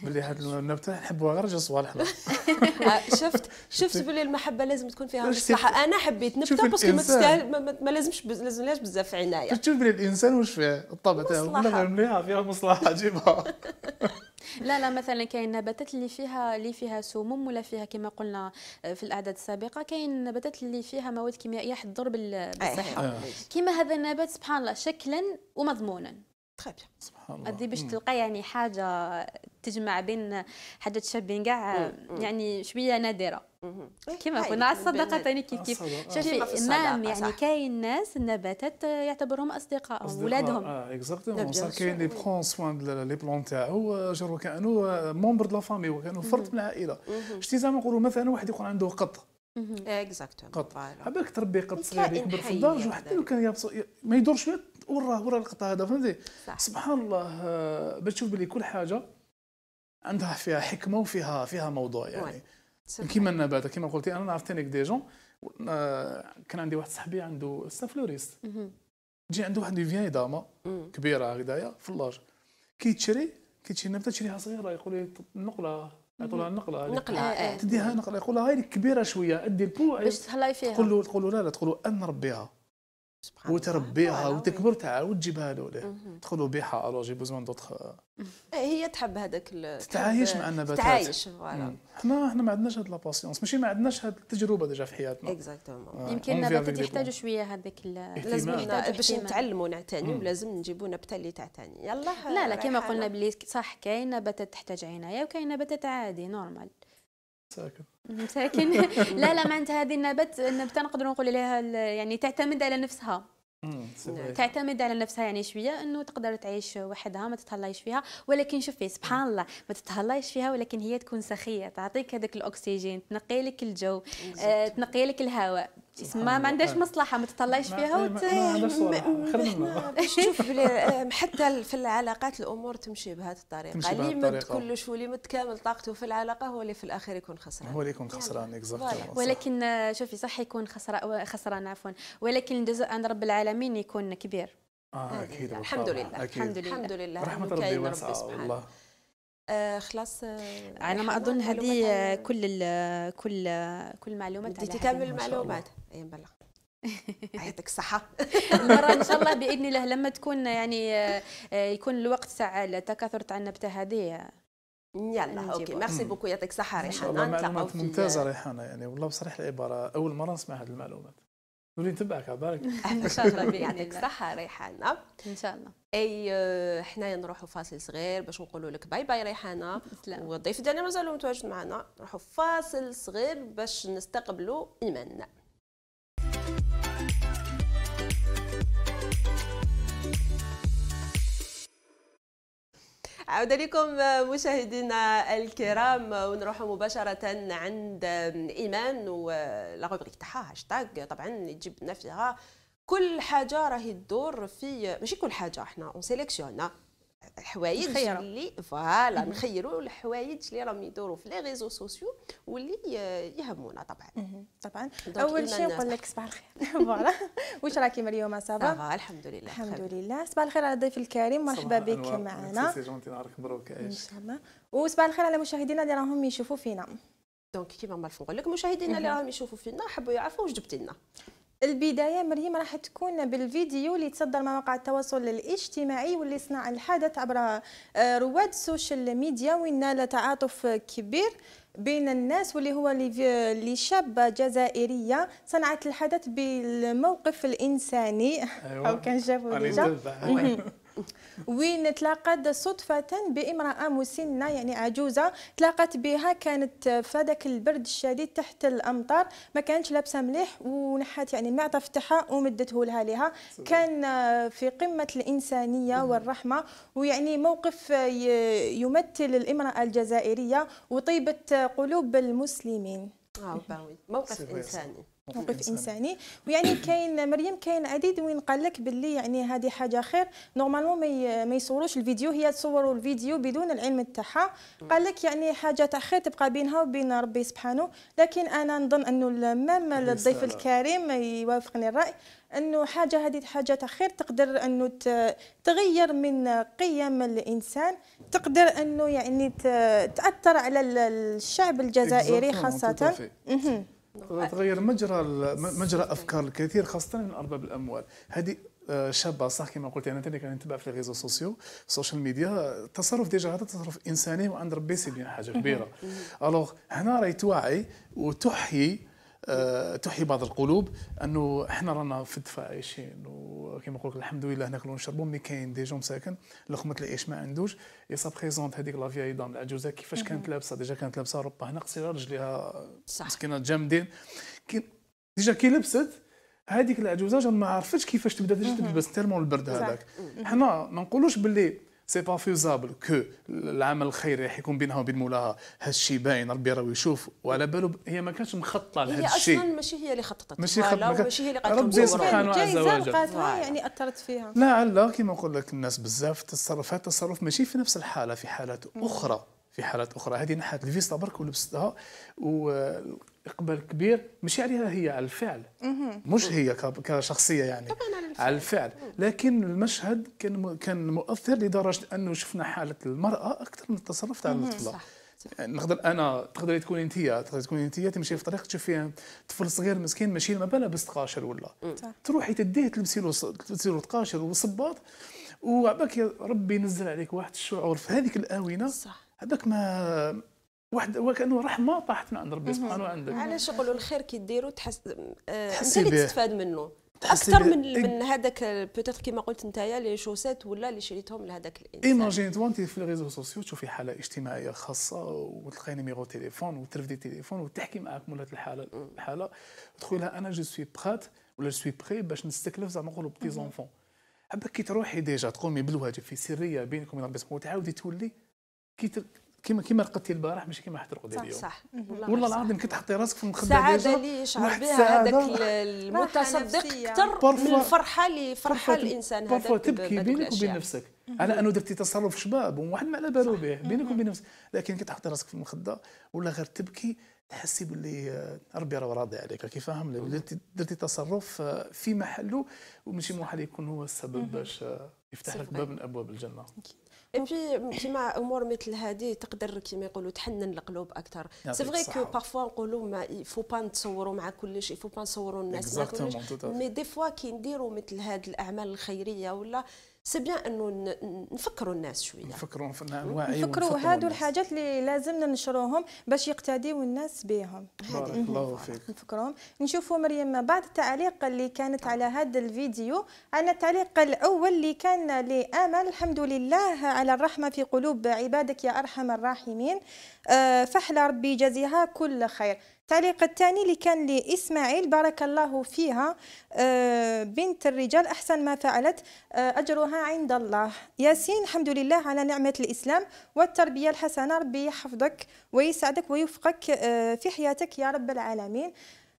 B: باللي هاد النبته نحبوها غير جو صوالح
A: آه، شفت شفت باللي المحبه لازم تكون فيها مصلحه انا حبيت نبته باسكو ما تستاهل ما لازمش لازملاش بزاف عنايه تشوف
B: بلي الانسان واش فيه الطبع تاعو ولا غير مليحه فيها مصلحه جيبها
A: لا لا مثلا كاين نباتات اللي
C: فيها اللي فيها سموم ولا فيها كما قلنا آه، في الاعداد السابقه كاين نباتات اللي فيها مواد كيميائيه حتضر آه، بالصحه كما هذا النبات سبحان الله شكلا ومضمونا تري بيان سبحان الله قدي إيه باش تلقى يعني حاجه تجمع بين حاجه شابين كاع يعني شويه نادره كما كنا على الصدقه ثاني كيف كيف شوفي نعم يعني كاين ناس النباتات يعتبرهم اصدقاء ولادهم اه
B: اكزاكتومون صار كاين لي برون سوان لي بلون تاعو آه، جرو كانوا مومبر دو لا فامي وكانوا فرد من العائله شتي زعما نقولوا مثلا واحد يكون عنده قط اكزاكتومون قط بالك تربي قط صغير يكبر في الدار يعني. وحتى لو كان ما يدورش وراه وراه اللقطه هذا فهمتي سبحان الله باش تشوف بلي كل حاجه عندها فيها حكمه وفيها فيها موضوع يعني كيما النبات كيما قلتي انا نعرف تانيك دي جون آه، كان عندي واحد صاحبي عنده سان فلوريست تجي عنده واحد فياي داما كبيره هكذايا في اللاج كي تشري كي تشري نبته تشريها صغيره يقول لي نقله يعطوا لها النقله نقله إيه. تديها نقله يقول لها هاي كبيره شويه ادي البوع باش تهلاي فيها تقول له تقول له لا لا تقول له انا نربيها وتربيها وتكبرتها وتجيبها له تدخلوا بيها الو جي بوزوان دوطخ
A: إيه، هي تحب هذاك تتعايش مع النباتات تتعايش فوالا
B: حنا حنا ما عندناش هاد لاباسيونس ماشي ما عندناش هاد التجربه ديجا في حياتنا اكزاكتومون آه، يمكن النباتات يحتاجوا
A: شويه هذاك لازم باش نتعلموا نعتني لازم نجيبوا نبته اللي تعتني يلا لا لا كما قلنا
C: بلي صح كاين نباتات تحتاج عنايه وكاين نباتات عادي نورمال ساكن ساكن لا لا معناتها هذه النبات النبته نقدر نقول لها يعني تعتمد على نفسها تعتمد على نفسها يعني شويه انه تقدر تعيش وحدها ما تتهلايش فيها ولكن شوفي سبحان الله ما تتهلايش فيها ولكن هي تكون سخيه تعطيك هذاك الاكسجين تنقي لك الجو آه تنقي لك الهواء
A: ما ما عندهاش مصلحه ما تطلعش فيها وت... شوف آه، حتى في العلاقات الامور تمشي بهذه الطريقه اللي ما تكلش واللي متكامل طاقته في العلاقه هو اللي في الاخير يكون خسران
B: هو اللي يكون خسران اكزاكتلي ولكن
A: آه، شوفي صح يكون خسران
C: خسران عفوا ولكن الجزء عند رب العالمين يكون كبير
B: آه اكيد الحمد لله
C: الحمد لله الحمد لله رحمه ربي واسعه
D: والله
A: آه خلاص آه،
D: على ما
C: اظن هذه آه، كل الـ كل كل المعلومات بديتي كامل المعلومات
A: اي مبلغ يعطيك الصحة
C: المرة إن شاء الله بإذن الله لما تكون يعني آه، يكون الوقت تاع التكاثر تاع النبتة هذه يلا اوكي ميرسي بوكو يعطيك الصحة ريحانة معلومات
B: ممتازة ريحانة يعني والله بصريح العبارة أول مرة نسمع هذه المعلومات نولي نتبعك على بالك ان شاء الله ربي يعطيك الصحه
A: ريحانه ان شاء الله اي آه، حنايا نروحوا فاصل صغير باش نقولوا لك باي باي ريحانه والضيف ديالنا مازال متواجد معنا نروحوا فاصل صغير باش نستقبلوا ايمان عود لكم مشاهدينا الكرام ونروحوا مباشرة عند إيمان ولا روبريك تاعها هاشتاج طبعا تجيب لنا فيها كل حاجة راهي تدور في ماشي كل حاجة احنا اون سيليكسيون الحوايج اللي فوالا نخيروا الحوايج اللي راهم يدوروا في لي ريزو سوسيو واللي يهمونا طبعا طبعا اول شيء نقول لك
E: صباح الخير فوالا واش راكي اليوم صافا
B: الحمد لله الحمد
E: لله صباح الخير على الضيف الكريم مرحبا بك معنا سي
B: جونتي نهارك مبروك ان شاء
E: الله وصباح الخير على مشاهدينا اللي راهم يشوفوا فينا دونك كيما ما نقول لك مشاهدينا اللي راهم يشوفوا فينا حبوا يعرفوا واش جبتي لنا البدايه مريم راح تكون بالفيديو اللي تصدر مواقع التواصل الاجتماعي واللي صنع الحدث عبر آه، رواد السوشيال ميديا وين نال تعاطف كبير بين الناس واللي هو اللي شابه جزائريه صنعت الحدث بالموقف الانساني أيوة. او كان جابوا وين تلاقت صدفة بامرأة مسنة يعني عجوزة تلاقت بها كانت في هذاك البرد الشديد تحت الأمطار ما كانتش لابسة مليح ونحات يعني المعطف تاعها ومدته لها ليها كان في قمة الإنسانية والرحمة ويعني موقف يمثل الامرأة الجزائرية وطيبة قلوب المسلمين. موقف إنساني. موقف انساني ويعني كاين مريم كاين عديد وين قال لك باللي يعني هذه حاجه خير نورمالمون ما يصوروش الفيديو هي تصوروا الفيديو بدون العلم تاعها قال لك يعني حاجه تاع خير تبقى بينها وبين ربي سبحانه لكن انا نظن انه مام الضيف الكريم يوافقني الراي انه حاجه هذه حاجه تاع خير تقدر انه تغير من قيم الانسان تقدر انه يعني تاثر على الشعب الجزائري خاصه
B: آه، تغير مجرى مجرى افكار الكثير خاصه من ارباب الاموال هذه آه، شابه صح كما قلت انا ثاني كنتبع في الريزو سوسيو السوشيال ميديا التصرف ديجا هذا تصرف انساني وعند ربي سي حاجه كبيره الوغ هنا راهي توعي وتحيي آه، تحيي بعض القلوب انه احنا رانا في الدفاع عايشين وكما نقول الحمد لله ناكلوا نشربوا مي كاين دي جون مساكن لقمه العيش ما عندوش اي سا بريزونت هذيك لافيا فياي دام العجوزه كيفاش كانت لابسه ديجا كانت لابسه ربا هنا قصيره رجليها مسكينه جامدين ديجا كي لبست هذيك العجوزه ما عرفتش كيفاش تبدا تجي تلبس تيرمون البرد هذاك حنا ما نقولوش باللي سي با فيزابل كو العمل الخيري راح يكون بينها وبين مولاها هالشي باين ربي راه يشوف وعلى باله هي ما كانتش مخططه لهذا الشيء هي اصلا
A: ماشي هي اللي خططت ماشي ما كان...
B: هي اللي قالت ربي سبحانه جايزه وجل يعني
E: اثرت فيها لا
B: لا كما نقول لك الناس بزاف تصرفات تصرف ماشي في نفس الحاله في حالات اخرى في حالات اخرى هذه نحات الفيستا برك ولبستها و اقبال كبير مش عليها هي على الفعل مش هي كشخصيه يعني طبعا على الفعل, على الفعل. لكن المشهد كان كان مؤثر لدرجه انه شفنا حاله المراه اكثر من التصرف تاع الطفله صح. يعني نقدر انا تقدري تكون انت تقدري تكون انت تمشي في طريق تشوف فيها طفل صغير مسكين ماشي ما بالها بس تقاشر ولا تروحي تديه تلبسي له تلبسي له تقاشر وصباط وعباك ربي ينزل عليك واحد الشعور في هذيك الاونه صح هذاك ما واحد وكانه رحمه طاحت من عند ربي سبحانه وعندك علاش
A: نقولوا الخير كي ديروا آه، تحس انت اللي تستفاد منه اكثر من إيه من هذاك بوتيتر كيما قلت نتايا لي شوسات ولا اللي شريتهم لهذاك الانسان ايماجين
B: تو انت في الريزو سوسيو تشوفي حاله اجتماعيه خاصه وتلقاي نيميرو تليفون وترفدي تليفون وتحكي معاك مولات الحاله الحاله تقول لها انا جو سوي بخات ولا جو سوي بخي باش نستكلف زعما نقولوا بتي زونفون عبا كي تروحي ديجا تقومي بالواجب في سريه بينكم وبين ربي سبحانه وتعاودي تولي كي كيما كيما رقدتي البارح ماشي كيما حترقدي اليوم صح صح والله العظيم كنت حطي راسك في المخده مخده السعاده اللي يشعر بها هذاك المتصدق اكثر من الفرحه
A: اللي فرحه الانسان هذاك تبكي بينك وبين نفسك
B: على انه درتي تصرف شباب وواحد ما على بالو به بينك وبين نفسك لكن كي تحطي راسك في المخده ولا غير تبكي تحسي باللي آه، ربي راه راضي عليك كي فاهم درتي درتي تصرف آه، في محله وماشي محل يكون هو السبب باش آه، يفتح لك باب من ابواب الجنه
A: اي كيما امور مثل هذه تقدر كيما يقولوا تحنن القلوب اكثر سي فغي كو بارفوا نقولوا ما يفو با نتصوروا مع كلش يفو با نصوروا الناس مي دي فوا كي نديروا مثل هذه الاعمال الخيريه ولا سي بيان انه
E: نفكروا الناس
B: شويه نفكروا نوعي نفكروا هادو الحاجات
E: اللي لازمنا نشروهم باش يقتديوا الناس بهم بارك الله فيك نفكروهم نشوفوا مريم بعض التعاليق اللي كانت نعم. على هذا الفيديو انا التعليق الاول اللي كان لامل الحمد لله على الرحمه في قلوب عبادك يا ارحم الراحمين آه، فحل ربي جزيها كل خير التعليق الثاني اللي كان لإسماعيل بارك الله فيها آه، بنت الرجال أحسن ما فعلت آه، أجرها عند الله ياسين الحمد لله على نعمة الإسلام والتربية الحسنة ربي يحفظك ويسعدك ويوفقك آه، في حياتك يا رب العالمين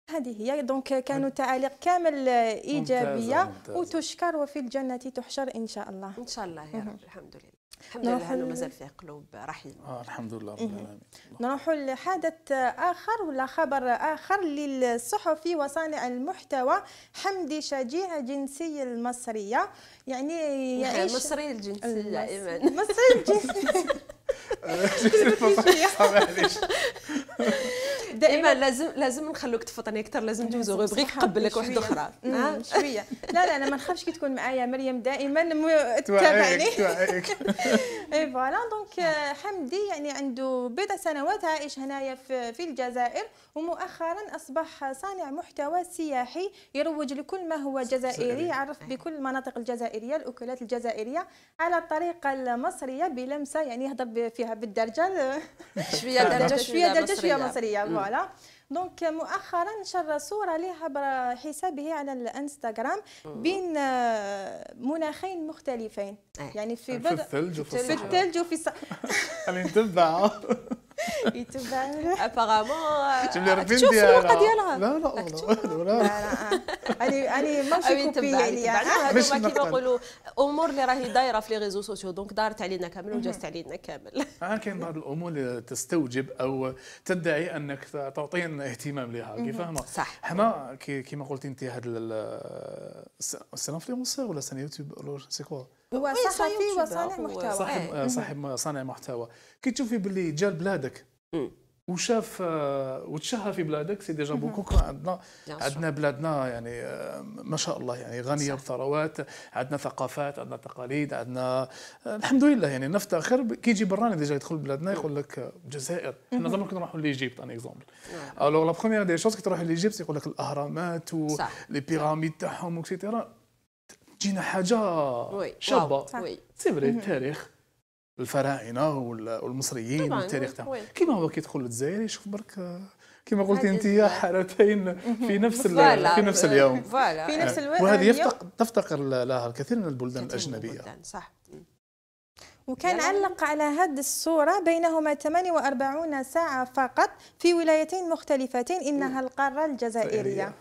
E: هذه هي دونك كانوا تعاليق كامل ايجابيه ممتازة ممتازة. وتشكر وفي الجنه تحشر ان شاء الله ان شاء الله يا رب الحمد لله الحمد لله انه مازال فيه
A: قلوب رحيمة آه الحمد لله رب إيه. العالمين
E: نروحوا لحدث اخر ولا خبر اخر للصحفي وصانع المحتوى حمدي شجيع جنسي المصريه يعني يعيش مصري الجنسيه ايمن مصري الجنسيه
A: دائما لازم لازم نخلوك تفطني اكثر لازم ندوزو غوبريك قبل لك واحده
E: اخرى شويه لا لا انا ما نخافش كي تكون معايا مريم دائما تتابعني اي فوالا دونك حمدي يعني عنده بضع سنوات عايش هنايا في الجزائر ومؤخرا اصبح صانع محتوى سياحي يروج لكل ما هو جزائري يعرف بكل المناطق الجزائريه الاكلات الجزائريه على الطريقه المصريه بلمسه يعني يهضر فيها بالدرجه
D: شويه درجه شويه درجه شويه مصريه
E: فوالا دونك مؤخرا نشر صوره لها عبر حسابه على الانستغرام بين آه، مناخين مختلفين إيه. يعني في بدء في الثلج وفي الصحراء
B: خلينا
E: يتبع ابارامون
B: تشوف الورقه
D: ديالها لا لا والله لا لا
E: انا انا ماشي كوبي عليا
A: كيما نقولوا امور اللي راهي دايره في لي ريزو سوسيو دونك دارت علينا كامل وجازت علينا كامل
B: كاين بعض الامور اللي تستوجب او تدعي انك تعطينا اهتمام لها كي فاهمه صح حنا كيما قلتي انت هذا سي انفلونسور ولا سان يوتيوب سي كوا
D: هو صحفي
A: وصانع محتوى صاحب إيه. صاحب
B: صانع محتوى كي تشوفي باللي جا لبلادك وشاف آه، وتشهر في بلادك سي ديجا بوكو عندنا عندنا بلادنا يعني آه، ما شاء الله يعني غنيه بالثروات عندنا ثقافات عندنا تقاليد عندنا آه، الحمد لله يعني نفتخر كي يجي براني ديجا يدخل بلادنا يقول لك الجزائر حنا زعما كنا نروحوا ليجيبت ان اكزومبل نعم. الوغ لا بروميير دي شوز كي تروح ليجيبت يقول لك الاهرامات ولي بيراميد تاعهم اكسيتيرا جينا حاجه شابه سي فري التاريخ الفراعنه والمصريين والتاريخ تاعهم كيما هو كيدخل للجزائر يشوف برك كما قلت انت حالتين في نفس في نفس اليوم في نفس آه. الوقت وهذه تفتقر لها الكثير من البلدان الاجنبيه صح
E: وكان علق على هذه الصورة بينهما 48 ساعة فقط في ولايتين مختلفتين إنها القارة الجزائرية.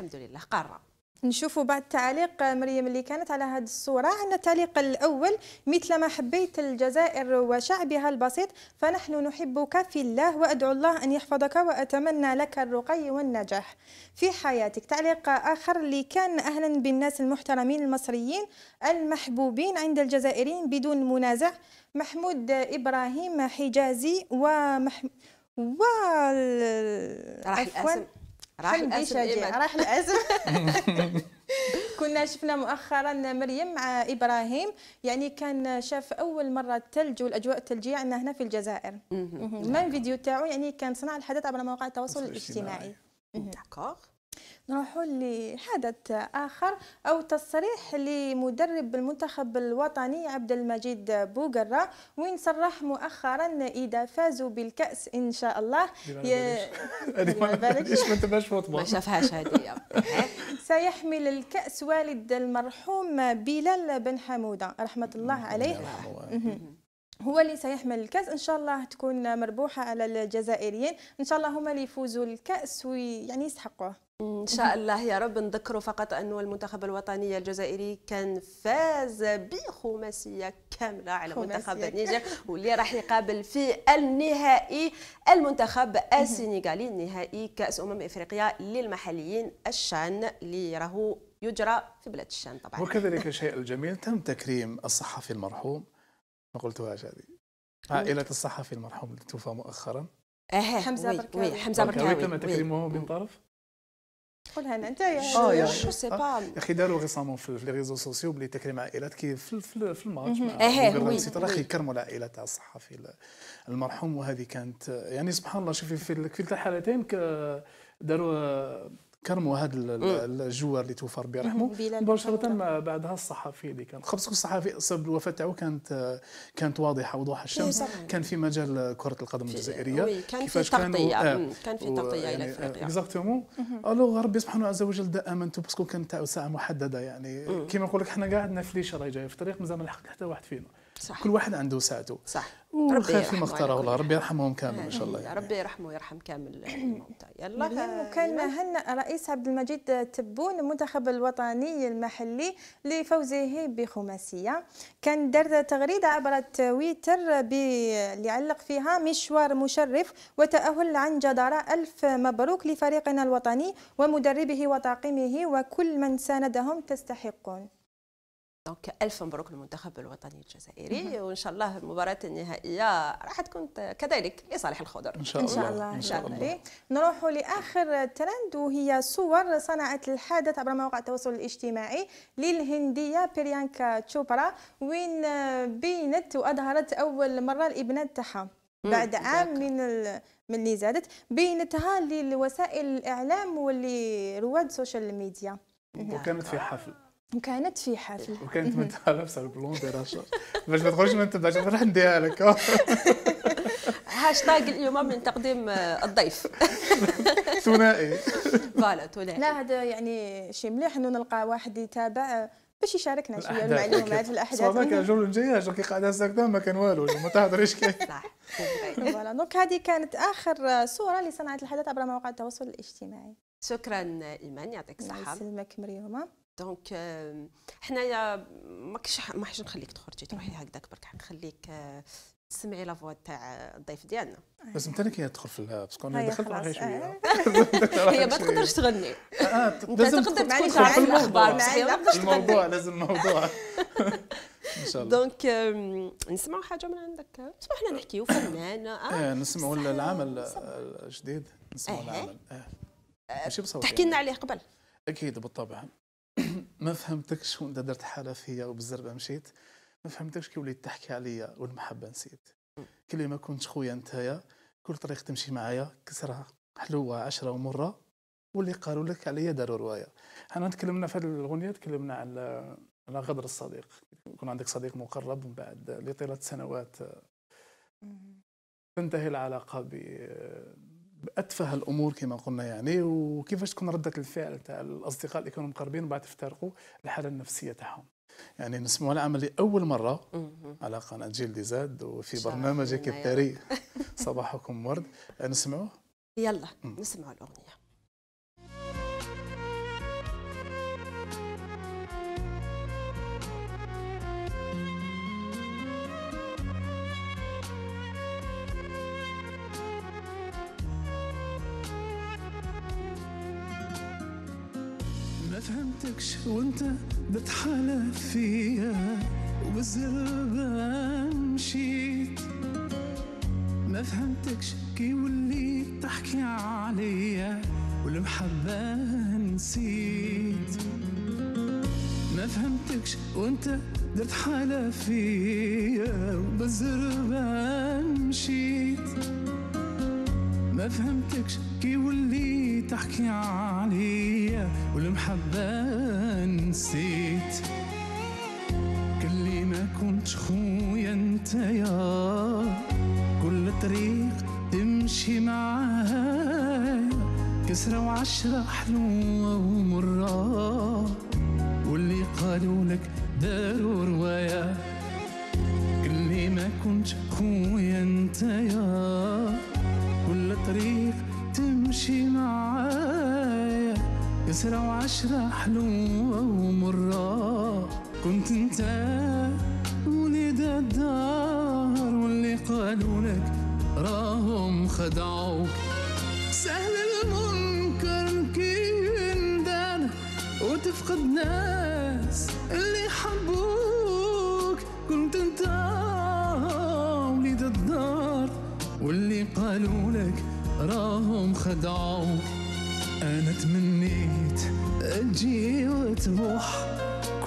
E: الحمد لله قارة نشوفوا بعد تعليق مريم اللي كانت على هذه الصورة عندنا التعليق الأول مثل ما حبيت الجزائر وشعبها البسيط فنحن نحبك في الله وأدعو الله أن يحفظك وأتمنى لك الرقي والنجاح في حياتك تعليق آخر اللي كان أهلا بالناس المحترمين المصريين المحبوبين عند الجزائريين بدون منازع محمود إبراهيم حجازي ومحمود و راح الاسم
D: راح الاسم إيه،
E: راح الاسم كنا شفنا مؤخرا مريم مع ابراهيم يعني كان شاف اول مره الثلج والاجواء الثلجيه عندنا هنا في الجزائر ما الفيديو تاعو يعني كان صنع الحدث عبر مواقع التواصل الاجتماعي داكوغ نروحوا لحدث آخر أو تصريح لمدرب المنتخب الوطني عبد المجيد بوغرة وين صرح مؤخرا إذا فازوا بالكأس إن شاء الله
A: ما شافهاش هدية
E: سيحمل الكأس والد المرحوم بلال بن حمودة رحمة الله عليه هو اللي سيحمل الكاس ان شاء الله تكون مربوحه على الجزائريين ان شاء الله هما اللي يفوزوا الكاس ويعني يستحقوه ان شاء الله
A: يا رب نذكروا فقط انه المنتخب الوطني الجزائري كان فاز بخماسيه كامله على منتخب النيجر واللي راح يقابل في النهائي المنتخب السنغالي نهائي كاس امم افريقيا للمحليين الشان اللي راهو يجرى في بلاد الشان طبعا وكذلك
B: الشيء الجميل تم تكريم الصحفي المرحوم ما قلتهاش هذه عائلة الصحفي المرحوم اللي توفى مؤخرا آه حمزة بركاوي حمزة بركاوي تم تكريمه من طرف
E: قولها انا انت يا آه،, اه يا
B: اخي داروا ريسامون في لي ريزو سوسيو بلي تكريم عائلات كي في في الماتش وي راه يكرموا العائله تاع الصحفي المرحوم وهذه كانت يعني سبحان الله شوفي في كلتا الحالتين داروا كرموا هذا الجوار اللي توفى ربي يرحمه مباشره بعدها الصحفي اللي كان خبص الصحفي سبب الوفاه تاعو كانت كانت واضحه وضوح الشمس إيه، كان في مجال كره القدم الجزائريه كان في تغطيه آه. كان في تغطيه الى يعني، افريقيا آه، اكزاكتومون الو ربي سبحانه عز وجل دائما تو باسكو كان تاعو ساعه محدده يعني كيما نقول لك حنا قاعدنا فليشه راهي جايه في الطريق مازال ما لحق حتى واحد فينا صح. كل واحد عنده ساعته صح والخير فيما اختاره الله ربي يرحمهم كامل ان شاء الله يعني.
E: ربي يرحمه ويرحم كامل الموتى يلا وكان هنأ رئيس عبد المجيد تبون المنتخب الوطني المحلي لفوزه بخماسيه كان دار تغريده عبر تويتر اللي علق فيها مشوار مشرف وتاهل عن جدارة الف مبروك لفريقنا الوطني ومدربه وطاقمه وكل من ساندهم تستحقون
A: دونك الف مبروك للمنتخب الوطني الجزائري وان شاء الله المباراه النهائيه راح تكون كذلك لصالح الخضر ان شاء الله ان شاء الله, إن شاء الله.
E: نروحوا لاخر ترند وهي صور صنعت الحدث عبر مواقع التواصل الاجتماعي للهنديه بيريانكا تشوبرا وين بينت واظهرت اول مره الابناء تاعها بعد عام من ال... من اللي زادت بينتها لوسائل الاعلام واللي رواد السوشيال ميديا
B: وكانت في حفل
E: وكانت في حفله وكانت متها
B: لابسه البلوندي رشا باش ما تخرجش من تبدا راح نديها لك هاشتاج اليوم
A: من تقديم
E: آه، الضيف
B: ثنائي
A: فوالا
E: ثنائي لا هذا يعني شيء مليح انه نلقى واحد يتابع آه، باش يشاركنا شويه المعلومات في الاحداث صافا كان الجمله
B: الجايه كي قاعده ساكته ما كان والو يعني ما تهضريش كي صح
E: فوالا دونك هذه كانت اخر صوره لصناعه الحدث عبر مواقع التواصل الاجتماعي
A: شكرا ايمان يعطيك الصحه الله يسلمك مريومه دونك euh, حنايا ما حش نخليك تخرجي تروحي هكذاك برك نخليك آه، تسمعي لا فوا تاع الضيف ديالنا بس انت كي
B: تدخل في باسكو انا دخلت معاها شويه آه. هي ما تقدرش تغني آه، لازم تقدر تكون في الاخبار معايا ما تقدرش تغني الموضوع لازم الموضوع
A: ان شاء الله دونك euh، نسمعوا حاجه من عندك نسمعوا حنا نحكيو فنان اه نسمعوا
B: العمل الجديد نسمعوا العمل ماشي تحكي لنا يعني. عليه قبل اكيد بالطبع ما فهمتكش وانت درت حاله فيا وبالزربه مشيت ما فهمتكش كي وليت تحكي عليا والمحبه نسيت كل ما كنت خويا نتايا كل طريق تمشي معايا كسرها حلوه عشرة ومره واللي قالوا لك عليا داروا روايه حنا تكلمنا في هذه الاغنيه تكلمنا على على غدر الصديق يكون عندك صديق مقرب من بعد لطيله سنوات تنتهي العلاقه ب باتفه الامور كما قلنا يعني وكيفاش تكون رده الفعل تاع الاصدقاء اللي كانوا مقربين وبعد افترقوا الحاله النفسيه تاعهم يعني نسمعوا العمل لاول مره على قناه جيل دي زاد وفي برنامجك الثري صباحكم ورد نسمعوه يلا نسمعوا الاغنيه فيها وزربة مشيت ما فهمتك شكي وليت تحكي عليا والمحبة نسيت ما فهمتكش وانت درت حالة فيا وبالزربة مشيت ما فهمتكش كي وليت تحكي عليا والمحبة نسيت اللي ما كنت خويا انت يا كل طريق تمشي معايا كسرة وعشرة حلوة ومرة واللي قالوا لك داروا رواية اللي ما كنت خويا انت يا كل طريق تمشي معايا كسرة وعشرة حلوة ومرة كنت انت وليد الدار واللي قالوا لك راهم خدعوك سهل المنكر كين دار وتفقد ناس اللي حبوك كنت انت وليد الدار واللي قالوا لك راهم خدعوك انا تمنيت اجي وتروح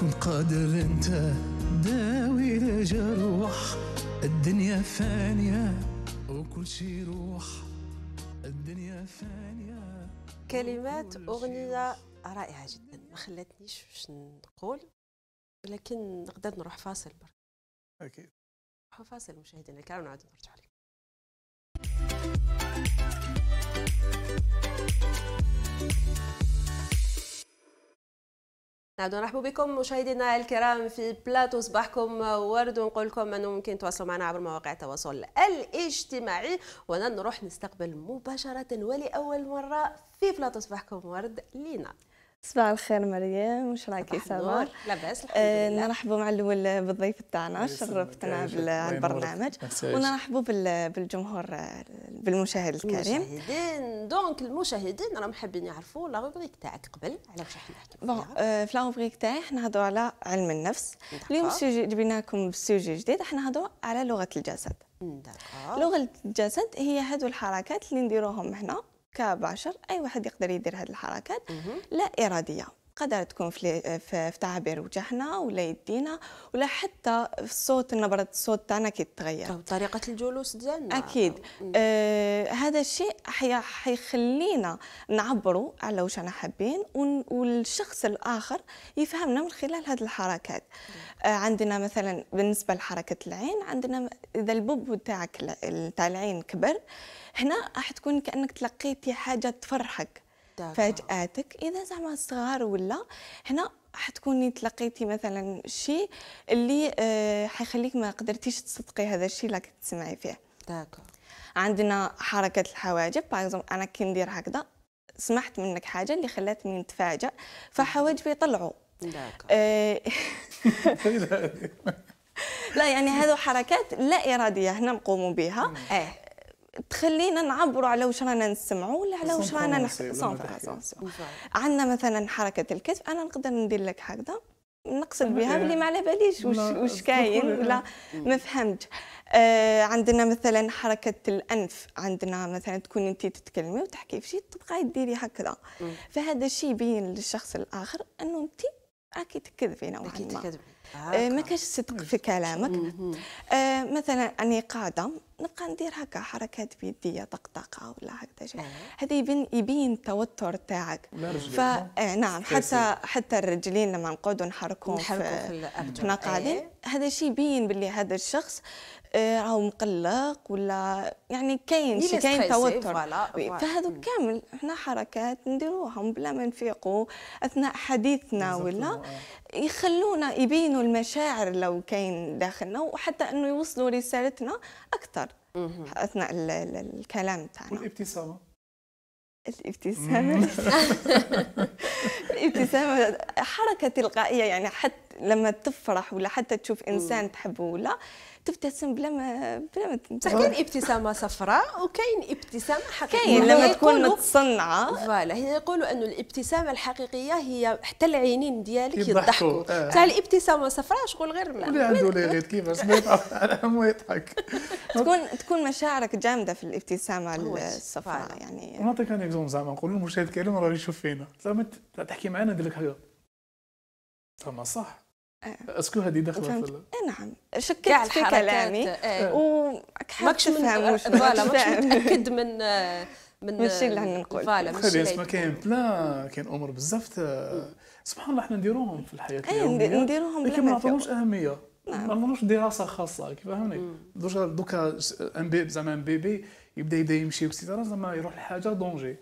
B: كنت قادر انت داوي لجروح الدنيا فانية وكل شي روح الدنيا فانية
A: كلمات أغنية رائعة جدا ما خلاتنيش باش نقول ولكن نقدر نروح فاصل برك أكيد نروح فاصل مشاهدينا الكرام ونعود نرجع لكم Thank you. نعود نرحب بكم مشاهدينا الكرام في بلاتو صباحكم ورد ونقول لكم انه ممكن تواصلوا معنا عبر مواقع التواصل الاجتماعي ونروح نستقبل مباشره ولاول مره في بلاتو صباحكم ورد لينا
F: صباح الخير مريم وش رايكي سما؟ لاباس آه، لله. نرحبوا مع الاول بالضيف تاعنا شرفتنا
D: بالبرنامج ونرحبوا
F: بالجمهور بالمشاهد الكريم
A: المشاهدين دونك المشاهدين راهم حابين يعرفوا لا روبريك تاعك قبل على واش راح نحكي
F: بون euh, في لا روبريك تاعي نهضوا على علم النفس اليوم جبنا لكم بسوجي جديد راح نهضوا على لغه الجسد لغه الجسد هي هذو الحركات اللي نديروهم هنا كبشر اي واحد يقدر يدير هذه الحركات لا اراديه قدر تكون في, في تعابير وجهنا ولا يدينا ولا حتى في الصوت نبره الصوت تاعنا كيتغير طريقه الجلوس ديالنا اكيد آه هذا الشيء حيخلينا نعبروا على واش انا حابين والشخص الاخر يفهمنا من خلال هذه الحركات آه عندنا مثلا بالنسبه لحركه العين عندنا اذا البوب تاعك تاع العين كبر هنا راح تكون كانك تلقيتي حاجه تفرحك فاجاتك اذا زعما صغار ولا هنا راح تكوني تلقيتي مثلا شيء اللي آه، حيخليك ما قدرتيش تصدقي هذا الشيء اللي كنت تسمعي فيه داكو. عندنا حركه الحواجب باغ انا كي ندير هكذا سمعت منك حاجه اللي خلاتني نتفاجأ فحواجبي طلعوا آه، لا يعني هذو حركات لا إرادية هنا نقوموا بها إيه. تخلينا نعبروا على واش رانا نسمعوا ولا على واش رانا عندنا مثلا حركه الكتف انا نقدر ندير لك هكذا نقصد بها بلي ما على باليش واش واش كاين ولا ما فهمتش آه عندنا مثلا حركه الانف عندنا مثلا تكون انت تتكلمي وتحكي في شيء تبقاي ديري هكذا فهذا الشيء يبين للشخص الاخر انه انت راكي تكذبي نوعا ما آه، ما كانش صدق في كلامك آه، مثلا اني قاعده نبقى ندير هكا حركات بيدية طقطقه ولا هكذا شيء آه. هذا يبين يبين التوتر تاعك ف نعم حتى حتى الرجلين لما نقعدوا نحركوا في, في إيه. هذا الشيء يبين باللي هذا الشخص آه، راهو مقلق ولا يعني كاين شي كاين توتر فهذو كامل احنا حركات نديروهم بلا ما نفيقوا اثناء حديثنا ولا يخلونا يبينوا المشاعر لو كاين داخلنا وحتى انه يوصلوا رسالتنا اكثر اثناء الكلام تاعنا والابتسامه الابتسامة الابتسامة حركة تلقائية يعني حتى لما تفرح ولا حتى تشوف إنسان تحبه ولا تبتسم بلا ما بلا ما بصح كاين ابتسامه صفراء وكاين
A: ابتسامه حقيقيه كاين لما تكون متصنعه فوالا هي يقولوا انه الابتسامه الحقيقيه
F: هي حتى العينين ديالك يضحكوا تاع آه. الابتسامه صفراء شغل غير ولا عنده ولا
B: غير كيفاش ما يضحك
F: تكون تكون مشاعرك جامده في الابتسامه الصفراء يعني
B: نعطيك ان اكزوم زعما نقول للمشاهد كريم راه يشوف فينا زعما تحكي معنا ندير لك حاجه زعما صح اسكو هذه دخلت في
F: إيه، نعم شكيت في كلامي آه. وماكش تفهم فوالا متاكد
A: من من من الشيء اللي عندنا نقول فوالا خلي اسمع
B: كاين بلا كاين امور بزاف سبحان الله احنا نديروهم في الحياه إيه، اليوميه نديروهم لكن ما نعطيوهمش اهميه نعم. ما نعطيوهمش دراسه خاصه كيف فهمني دوكا ان بيبي زعما ان بيبي يبدا يبدا يمشي وكسيتيرا زعما يروح لحاجه دونجي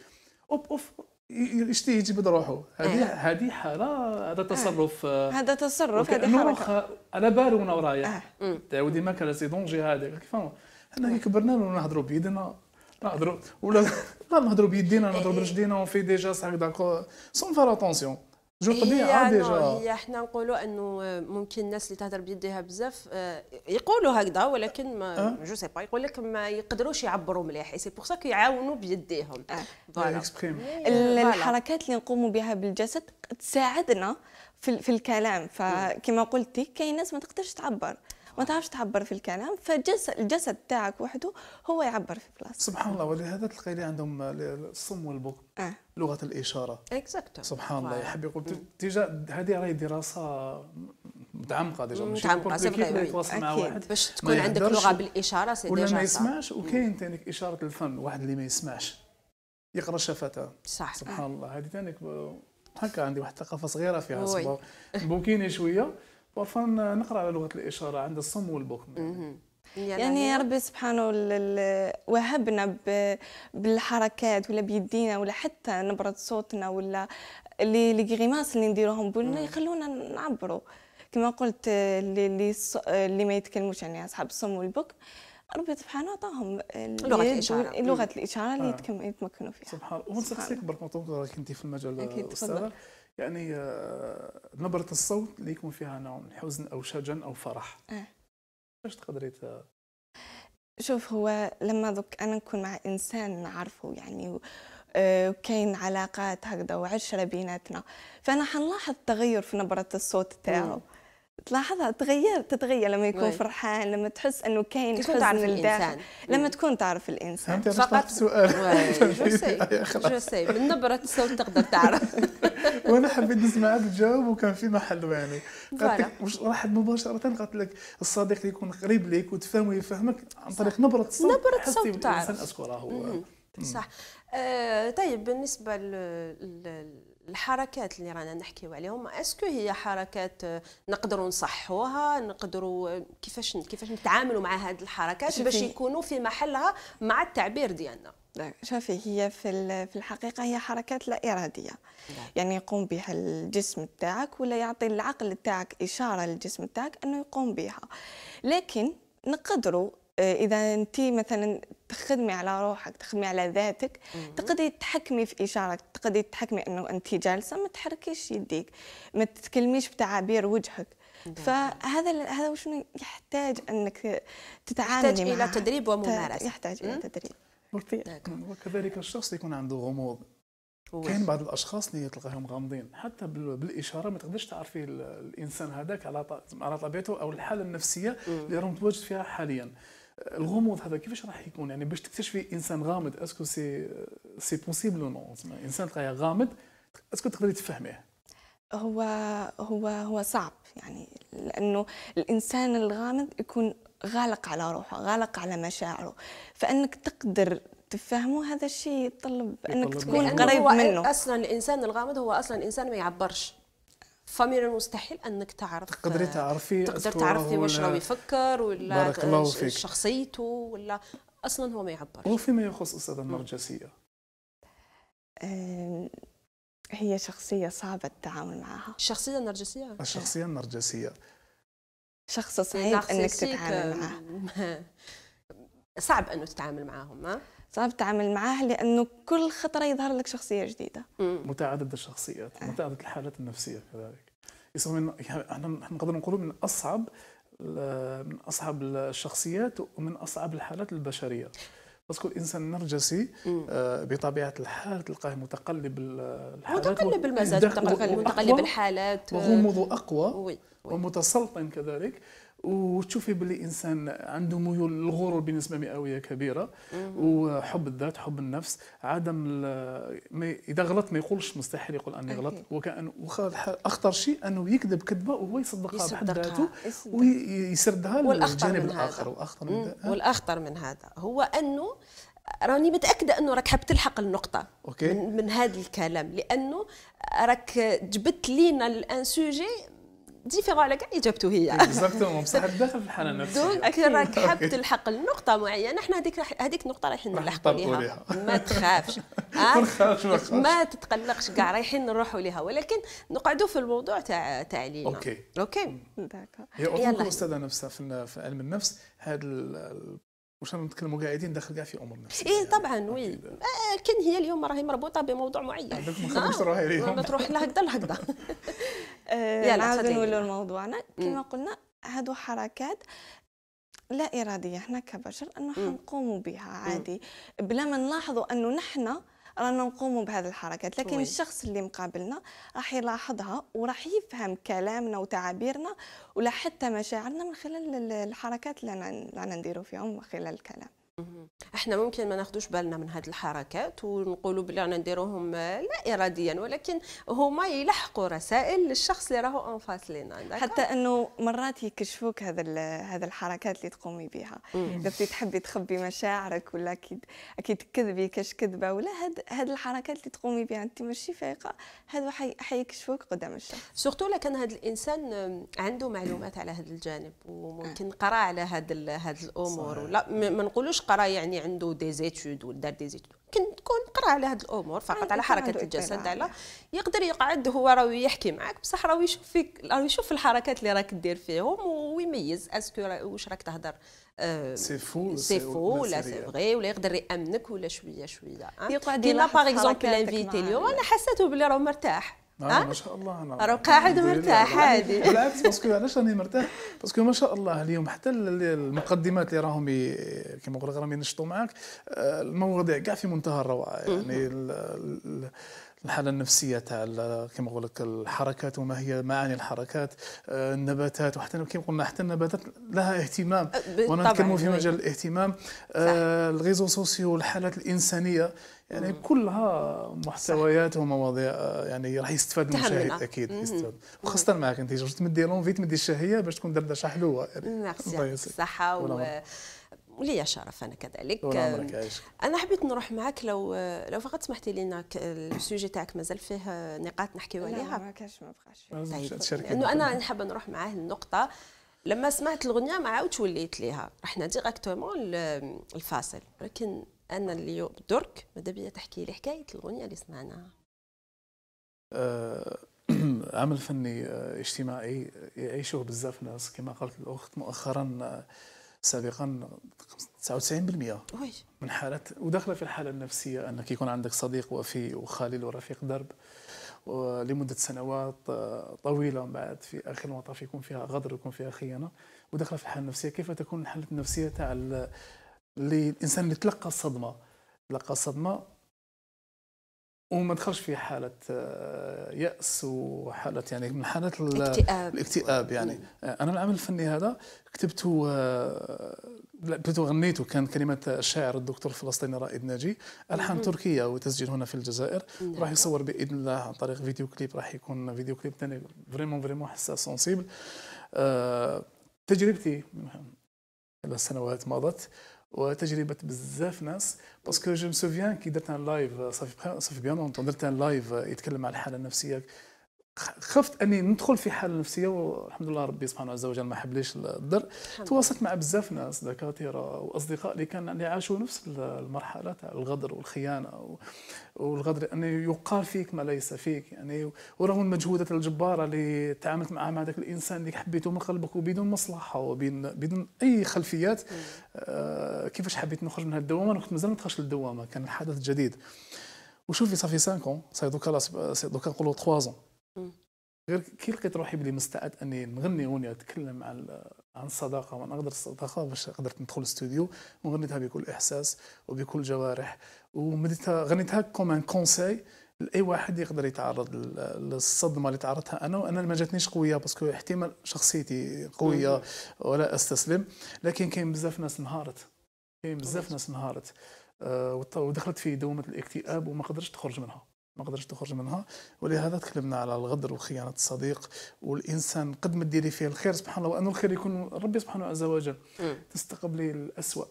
B: اوب اوف يشتي يجيب روحه هذه إيه. هذه حاله هذا إيه. تصرف آه، هذا تصرف هذا حركه آه، على بالو وانا رايح إيه. تعاود ديما كان سي دونجي هذاك كيف حنا كي كبرنا نهضروا بيدنا نهضروا ولا لا نهضروا بيدينا نهضروا برجلينا اون في ديجا داكو سون فار اتونسيون جو طبيعي عادي آه، هي
A: احنا نقولوا انه آه، ممكن الناس اللي تهدر بيديها بزاف آه، يقولوا هكذا ولكن ما أه؟ جو سي با يقول لك ما يقدروش يعبروا مليح سي بوغ
F: سا كيعاونوا بيديهم فوالا أه. الحركات اللي نقوموا بها بالجسد تساعدنا في, في الكلام فكما قلتي كاين ناس ما تقدرش تعبر ما تعرفش تعبر في الكلام فالجسد تاعك وحده هو يعبر في
B: بلاصته سبحان الله ولهذا تلقي عندهم الصم والبكم آه. لغه الاشاره اكزاكتو سبحان الله يحب يقول ديجا هذه راهي دراسه متعمقه ديجا متعمقه سي يتواصل مع واحد باش تكون عندك لغه بالاشاره سي ديجا ولا ما يسمعش وكاين ثاني اشاره الفم واحد اللي ما يسمعش يقرا شفته صح سبحان الله هذه ثاني هكا عندي واحد ثقافه صغيره فيها بوكيني شويه واصلا نقرا على لغه الاشاره عند الصم والبكم يعني.
F: يعني نعم. يا ربي سبحانه وهبنا بالحركات ولا بيدينا ولا حتى نبره صوتنا ولا لي غيماس اللي نديروهم بولنا يخلونا نعبروا كما قلت اللي اللي ما يتكلموش يعني اصحاب الصم والبكم ربي سبحانه عطاهم لغه الاشاره لغه الاشاره اللي آه. يتمكنوا فيها سبحان الله ونسقسيك
B: برك كنتي في المجال اكيد تفضل يعني آه، نبرة الصوت اللي يكون فيها نوع من حزن أو شجن أو فرح أه. باش تقدري
F: شوف هو لما دوك أنا نكون مع إنسان نعرفه يعني و... آه، وكاين علاقات هكذا وعشره بيناتنا فانا حنلاحظ تغير في نبره الصوت تاعو تلاحظها تغير تتغير لما يكون فرحان لما تحس انه كاين حزن تعرف الانسان لما إيه. تكون تعرف الانسان فقط
B: سؤال جو سي
F: جو سي من نبره الصوت تقدر تعرف
B: وانا حبيت نسمعك تجاوب وكان في محل يعني قالت لك مش واحد مباشره قالت لك الصديق اللي يكون قريب ليك وتفهمه يفهمك عن طريق نبره الصوت نبره الصوت تعرف الانسان اذكره هو
A: صح آه طيب بالنسبه لل الحركات اللي رانا نحكيو عليهم اسكو هي حركات آه، نقدروا نصحوها نقدروا آه، كيفاش كيفاش نتعاملوا مع هذه الحركات باش يكونوا في محلها مع التعبير ديالنا
F: شوفي هي في في الحقيقه هي حركات لا اراديه نعم. يعني يقوم بها الجسم تاعك ولا يعطي العقل تاعك اشاره للجسم تاعك انه يقوم بها لكن نقدروا آه، اذا انت مثلا تخدمي على روحك تخدمي على ذاتك تقدري تحكمي في اشارك تقدري تحكمي انه انت جالسه ما تحركيش يديك ما تتكلميش بتعابير وجهك فهذا هذا شنو يحتاج انك تتعاملي يحتاج الى تدريب وممارسه يحتاج الى تدريب
B: نعم. وكذلك الشخص يكون عنده غموض كاين بعض الاشخاص اللي تلقاهم غامضين حتى بالاشاره ما تقدرش تعرفي الانسان هذاك على على طبيعته او الحاله النفسيه اللي راه متواجد فيها حاليا الغموض هذا كيفاش راح يكون يعني باش تكتشفي انسان غامض اسكو سي سي بوسيبل ولا زعما انسان تلقاه غامض اسكو تقدري تفهميه
F: هو هو هو صعب يعني لانه الانسان الغامض يكون غالق على روحه غالق على مشاعره فانك تقدر تفهمه هذا الشيء يتطلب انك
B: تكون قريب منه
A: اصلا الانسان الغامض هو اصلا انسان ما يعبرش فمن المستحيل انك تعرف تقدري تعرفي تقدر تعرفي واش راه يفكر ولا بارك الله فيك. شخصيته ولا اصلا هو ما يعبرش
B: وفيما يخص استاذه النرجسيه
F: هي شخصية صعبة التعامل معها الشخصية النرجسية؟
B: الشخصية النرجسية
F: شخص صعب انك تتعامل معه صعب انه تتعامل معاهم ها؟ صعب تتعامل معاه لانه كل خطره يظهر لك شخصيه جديده
B: متعدد الشخصيات آه. متعدد الحالات النفسيه كذلك يسمى من يعني احنا نقدر نقولوا من اصعب من اصعب الشخصيات ومن اصعب الحالات البشريه باسكو الانسان نرجسي آه، بطبيعه الحال تلقاه متقلب الحالات متقلب المزاج متقلب
A: الحالات وغموضه
B: اقوى ومتسلطن كذلك وتشوفي باللي انسان عنده ميول الغرور بنسبه مئويه كبيره وحب الذات حب النفس عدم اذا غلط ما يقولش مستحيل يقول اني غلط وكان اخطر شيء انه يكذب كذبه وهو يصدقها بحد ذاته ويسردها للجانب الاخر واخطر من هذا
A: والاخطر من هذا هو انه راني متاكده انه راك حاب تلحق النقطه أوكي. من, من هذا الكلام لانه راك جبت لينا الان سوجي ديفيرون على كاع اللي جابته هي
B: اكزاكتومون بصح داخل في الحاله النفسيه دونك راك حاب تلحق
A: لنقطه معينه احنا هذيك هذيك النقطه رايحين نلحقوا ليها ما آه، تخافش ما تتقلقش كاع رايحين نروحوا ليها ولكن نقعدوا في الموضوع تاع تاع لينا اوكي اوكي هي الاستاذه
B: نفسها في علم النفس هذا واش نتكلموا قاعدين داخل كاع في امور النفس
A: ايه يعني طبعا
F: وي لكن
A: هي اليوم راهي مربوطه بموضوع معين
B: آه، ما تروح
A: لهكذا لهكذا
F: آه، يلا نولوا لموضوعنا كما قلنا هادو حركات لا إرادية احنا كبشر أنه حنقوموا بها عادي بلا ما نلاحظوا أنه نحن رانا نقوموا بهذه الحركات لكن وين. الشخص اللي مقابلنا راح يلاحظها وراح يفهم كلامنا وتعابيرنا ولا حتى مشاعرنا من خلال الحركات اللي رانا نديرو فيهم خلال الكلام
A: احنا ممكن ما ناخدوش بالنا من هذه الحركات ونقولوا بلي رانا نديروهم آه، لا اراديا ولكن هما يلحقوا رسائل للشخص اللي راهو انفاس لينا حتى
F: انه مرات يكشفوك هذا هذا الحركات اللي تقومي بها قلتي تحبي تخبي مشاعرك ولا اكيد اكيد تكذبي كاش كذبه ولا هاد هاد الحركات اللي تقومي بها انت ماشي فايقه هذا حيكشفوك قدام الشخص سورتو كان هذا الانسان عنده معلومات على هذا الجانب وممكن
A: أه. قرا على هذا هذه الامور ولا ما نقولوش قرا يعني عنده دي زيتود ولا دار دي زيتود كنكون قرا على هاد الامور فقط أيوة، على حركه الجسد على يقدر يقعد هو راه يحكي معك بصح راه يشوف فيك راه يشوف الحركات اللي راك دير فيهم ويميز اسكو واش راك تهضر سي فو سي فو ولا سي فغي ولا يقدر يامنك ولا شويه شويه كيما باغ اكزومبل انفيتي اليوم انا حسيته بلي راه مرتاح نعم، ما
D: شاء الله نعم. انا راه قاعد مرتاح عادي بالعكس
B: باسكو علاش راني مرتاح باسكو ما شاء الله اليوم حتى المقدمات اللي راهم كيما نقول راهم ينشطوا معاك آه، المواضيع كاع في منتهى الروعه يعني الحالة النفسية تاع كما نقول لك الحركات وما هي معاني الحركات آه، النباتات وحتى كما قلنا حتى النباتات لها اهتمام أه، وانا نتكلم في مجال الاهتمام الغيزو سوسيو الحالات الإنسانية يعني كلها محتويات ومواضيع آه، يعني راح يستفاد المشاهد اكيد يستفاد وخاصه معك انت جوج تمدي لونفي تمدي الشهيه باش تكون دردشه حلوه يعني
A: الصحه ولي شرف انا كذلك انا حبيت نروح معك لو لو فقط سمحتي لنا السوجي تاعك مازال فيه آه، نقاط نحكيو عليها لا ما كاش
F: ما
D: بقاش طيب لانه
A: انا حابه نروح معاه النقطه لما سمعت الغنيه ما عاودش وليت ليها رحنا ديريكتومون الفاصل ولكن انا اليوم درك ماذا بيا تحكي لي حكايه الاغنيه اللي سمعناها
B: آه، عمل فني آه، اجتماعي يعيشوه بزاف ناس كما قالت الاخت مؤخرا آه، سابقا 99% من حالات وداخله في الحاله النفسيه انك يكون عندك صديق وفي وخليل ورفيق درب لمده سنوات طويله بعد في اخر المطاف يكون فيها غدر ويكون فيها خيانه وداخله في الحاله النفسيه كيف تكون الحاله النفسيه تاع للانسان اللي تلقى الصدمه تلقى الصدمه وما دخلش في حالة آه، يأس وحالة يعني من حالات الاكتئاب الاكتئاب يعني آه، أنا العمل الفني هذا كتبته آه، كتبته غنيته كان كلمة الشاعر الدكتور الفلسطيني رائد ناجي ألحان تركية وتسجيل هنا في الجزائر نعم. راح يصور بإذن الله عن طريق فيديو كليب راح يكون فيديو كليب ثاني فريمون فريمون حساس سونسيبل تجربتي إلى ثلاث سنوات مضت وتجربه بزاف ناس باسكو جو مسوفيان كي درت ان لايف صافي صافي بيان درت ان لايف يتكلم على الحاله النفسيه خفت اني ندخل في حاله نفسيه والحمد لله ربي سبحانه عز وجل ما حبليش الضر تواصلت مع بزاف ناس دكاتره واصدقاء اللي كان اللي عاشوا نفس المرحله تاع الغدر والخيانه والغدر ان يعني يقال فيك ما ليس فيك يعني ورغم المجهودات الجباره اللي تعاملت معها مع ذاك الانسان اللي حبيته من قلبك وبدون مصلحه وبدون بدون اي خلفيات آه كيفاش حبيت نخرج من هذه الدوامه انا كنت مازال ما دخلتش للدوامه كان الحدث جديد وشوفي صافي 5 سي دوكا دوكا دوكا نقولوا 3 غير كي لقيت روحي بلي مستعد اني نغني اغنيه اتكلم عن عن الصداقه وعن اقدر الصداقه باش قدرت ندخل الاستوديو وغنيتها بكل احساس وبكل جوارح ومديتها غنيتها كوم ان كونساي لاي واحد يقدر يتعرض للصدمه اللي تعرضتها انا وانا ما جاتنيش قويه باسكو احتمال شخصيتي قويه ولا استسلم لكن كاين بزاف ناس انهارت كاين بزاف ناس انهارت آه، ودخلت في دومه الاكتئاب وما قدرتش تخرج منها ما قدرش تخرج منها ولهذا تكلمنا على الغدر وخيانه الصديق والانسان قد ما ديري فيه الخير سبحان الله وانه الخير يكون ربي سبحانه عز وجل تستقبلي الاسوء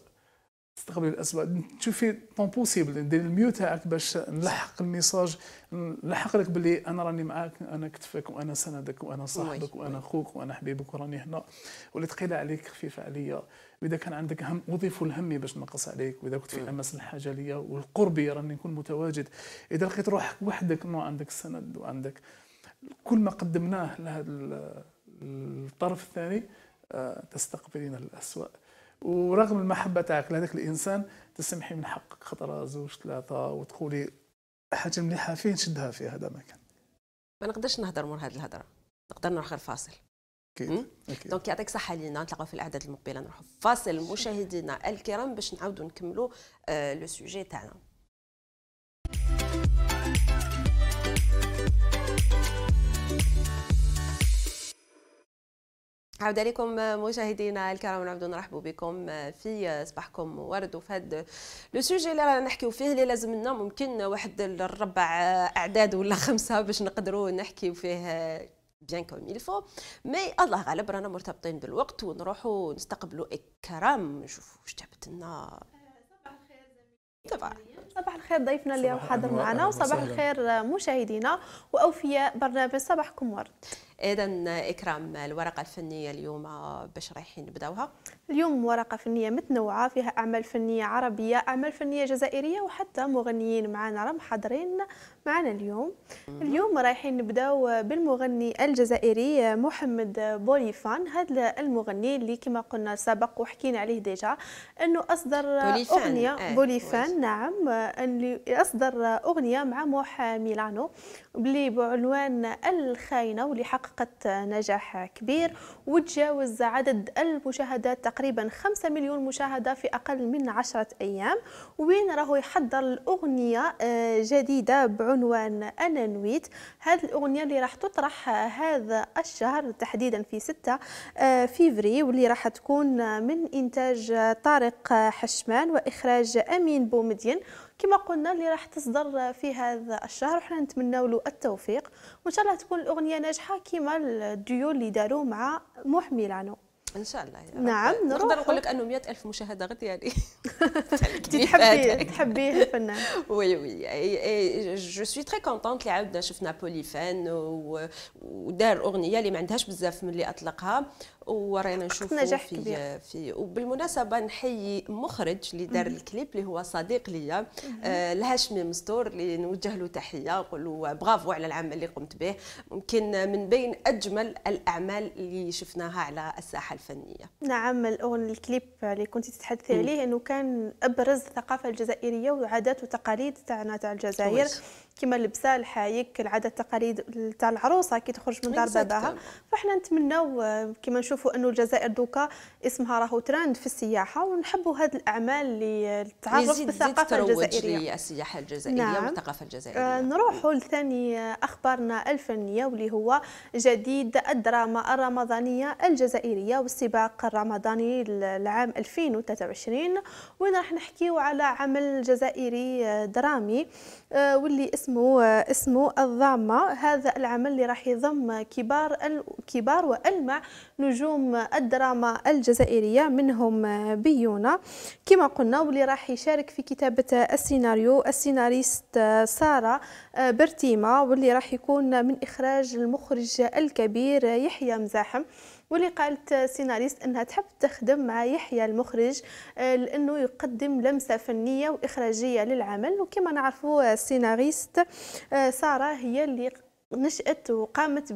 B: المستقبل الاسود تشوفي طون بوسيبل دير الميو تاعك باش نلحق الميساج نلحق لك باللي انا راني معاك انا كتفك وانا سندك وانا صاحبك وانا خوك وانا حبيبك وراني هنا واللي ثقيله عليك خفيفه عليا واذا كان عندك هم وظيف الهمي باش نقص عليك واذا كنت في امس الحاجه ليا والقربي راني نكون متواجد اذا لقيت روحك وحدك ما عندك السند وعندك كل ما قدمناه لهذا الطرف الثاني آه، تستقبلين الأسوأ ورغم المحبة تاعك لهذاك الإنسان تسمحي من حقك خطرة زوج ثلاثة وتقولي حاجة مليحة فين نشدها في هذا المكان
A: ما نقدرش نهضر مور هذه الهضرة نقدر نروح غير فاصل اكيد دونك يعطيك صحه لينا نتلاقاو في الاعداد المقبله نروح فاصل مشاهدينا الكرام باش نعاودوا نكملوا آه، لو سوجي تاعنا عودة لكم مشاهدينا الكرام نعود نرحبوا بكم في صباحكم ورد وفي هذا لو سوجي اللي رانا نحكيو فيه اللي لازم لنا ممكن واحد الربع اعداد ولا خمسه باش نقدروا نحكيو فيه بيان كوم الفو مي الله غالب رانا مرتبطين بالوقت ونروحوا نستقبلوا اكرام نشوفوا واش جابت لنا
G: صباح الخير ضيفنا اللي حاضر معنا وصباح الخير مشاهدينا واوفياء برنامج صباحكم ورد
A: اذا اكرام الورقه الفنيه اليوم باش رايحين نبداوها
G: اليوم ورقه فنيه متنوعه فيها اعمال فنيه عربيه اعمال فنيه جزائريه وحتى مغنيين معنا راهم حاضرين معنا اليوم اليوم رايحين نبداو بالمغني الجزائري محمد بوليفان هذا المغني اللي كما قلنا سبق وحكينا عليه ديجا انه اصدر بوليفان. اغنيه آه. بوليفان ويش. نعم اللي اصدر اغنيه مع موح ميلانو بلي بعنوان الخاينه واللي حق حققت نجاح كبير وتجاوز عدد المشاهدات تقريبا 5 مليون مشاهدة في أقل من 10 أيام وين راهو يحضر الأغنية آه، جديدة بعنوان أنا نويت هذه الأغنية اللي راح تطرح هذا الشهر تحديدا في 6 آه، فيفري واللي راح تكون من إنتاج طارق حشمان وإخراج أمين بومدين كما قلنا اللي راح تصدر في هذا الشهر وحنا نتمناو له التوفيق وان شاء الله تكون الاغنيه ناجحه كما الديو اللي داروا مع محمي العنو ان شاء الله يا رب. نعم نروح نقدر نقول لك
A: انه 100000 مشاهده غد يعني كنت تحبيه
G: تحبيه الفنان
A: وي وي جو سوي تري كونتونت اللي عاودنا شفنا بوليفان ودار اغنيه اللي ما عندهاش بزاف من اللي اطلقها ورانا نشوفوا نجاح في كبير. في وبالمناسبه نحيي مخرج اللي دار الكليب اللي هو صديق ليا الهاشمي آه، مستور اللي نوجه له تحيه نقول له برافو على العمل اللي قمت به ممكن من بين اجمل الاعمال اللي شفناها على الساحه الفنيه
G: نعم الاغنيه الكليب اللي كنت تتحدثي عليه انه كان ابرز الثقافه الجزائريه وعادات وتقاليد تاعنا تاع الجزائر كما اللبسه الحايك العاده التقاليد تاع العروسه كي تخرج من دار باباها فاحنا نتمناو آه، كما نشوفوا انه الجزائر دوكا اسمها راهو ترند في السياحه ونحبوا هذه الاعمال اللي تعرف بالثقافه الجزائريه
A: السياحه الجزائريه نعم. والثقافه الجزائريه آه، نروحوا
G: لثاني آه، اخبارنا الفنيه واللي هو جديد الدراما الرمضانيه الجزائريه والسباق الرمضاني العام 2023 وين راح نحكيو على عمل جزائري درامي آه، واللي اسمه اسمه الضامه هذا العمل اللي راح يضم كبار كبار والمع نجوم الدراما الجزائريه منهم بيونا كما قلنا واللي راح يشارك في كتابه السيناريو السيناريست ساره آه، برتيما واللي راح يكون من اخراج المخرج الكبير يحيى مزاحم واللي قالت سيناريست انها تحب تخدم مع يحيى المخرج آه، لانه يقدم لمسه فنيه واخراجيه للعمل وكما نعرفوا السيناريست آه، ساره هي اللي نشأت وقامت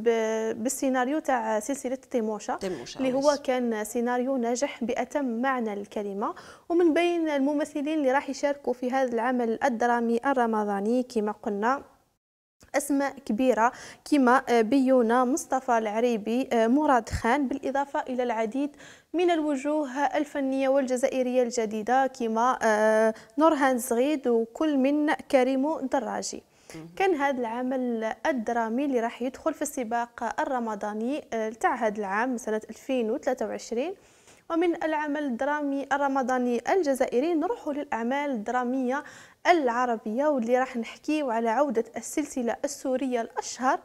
G: بالسيناريو تاع سلسلة تيموشا اللي هو كان سيناريو ناجح بأتم معنى الكلمة ومن بين الممثلين اللي راح يشاركوا في هذا العمل الدرامي الرمضاني كما قلنا اسماء كبيره كما آه، بيونا مصطفى العريبي آه، مراد خان بالاضافه الى العديد من الوجوه الفنيه والجزائريه الجديده كما آه، نورهان زغيد وكل من كريمو دراجي كان هذا العمل الدرامي اللي راح يدخل في السباق الرمضاني تاع هذا العام سنه 2023 ومن العمل الدرامي الرمضاني الجزائري نروح للأعمال الدرامية العربية واللي راح نحكيو على عودة السلسلة السورية الأشهر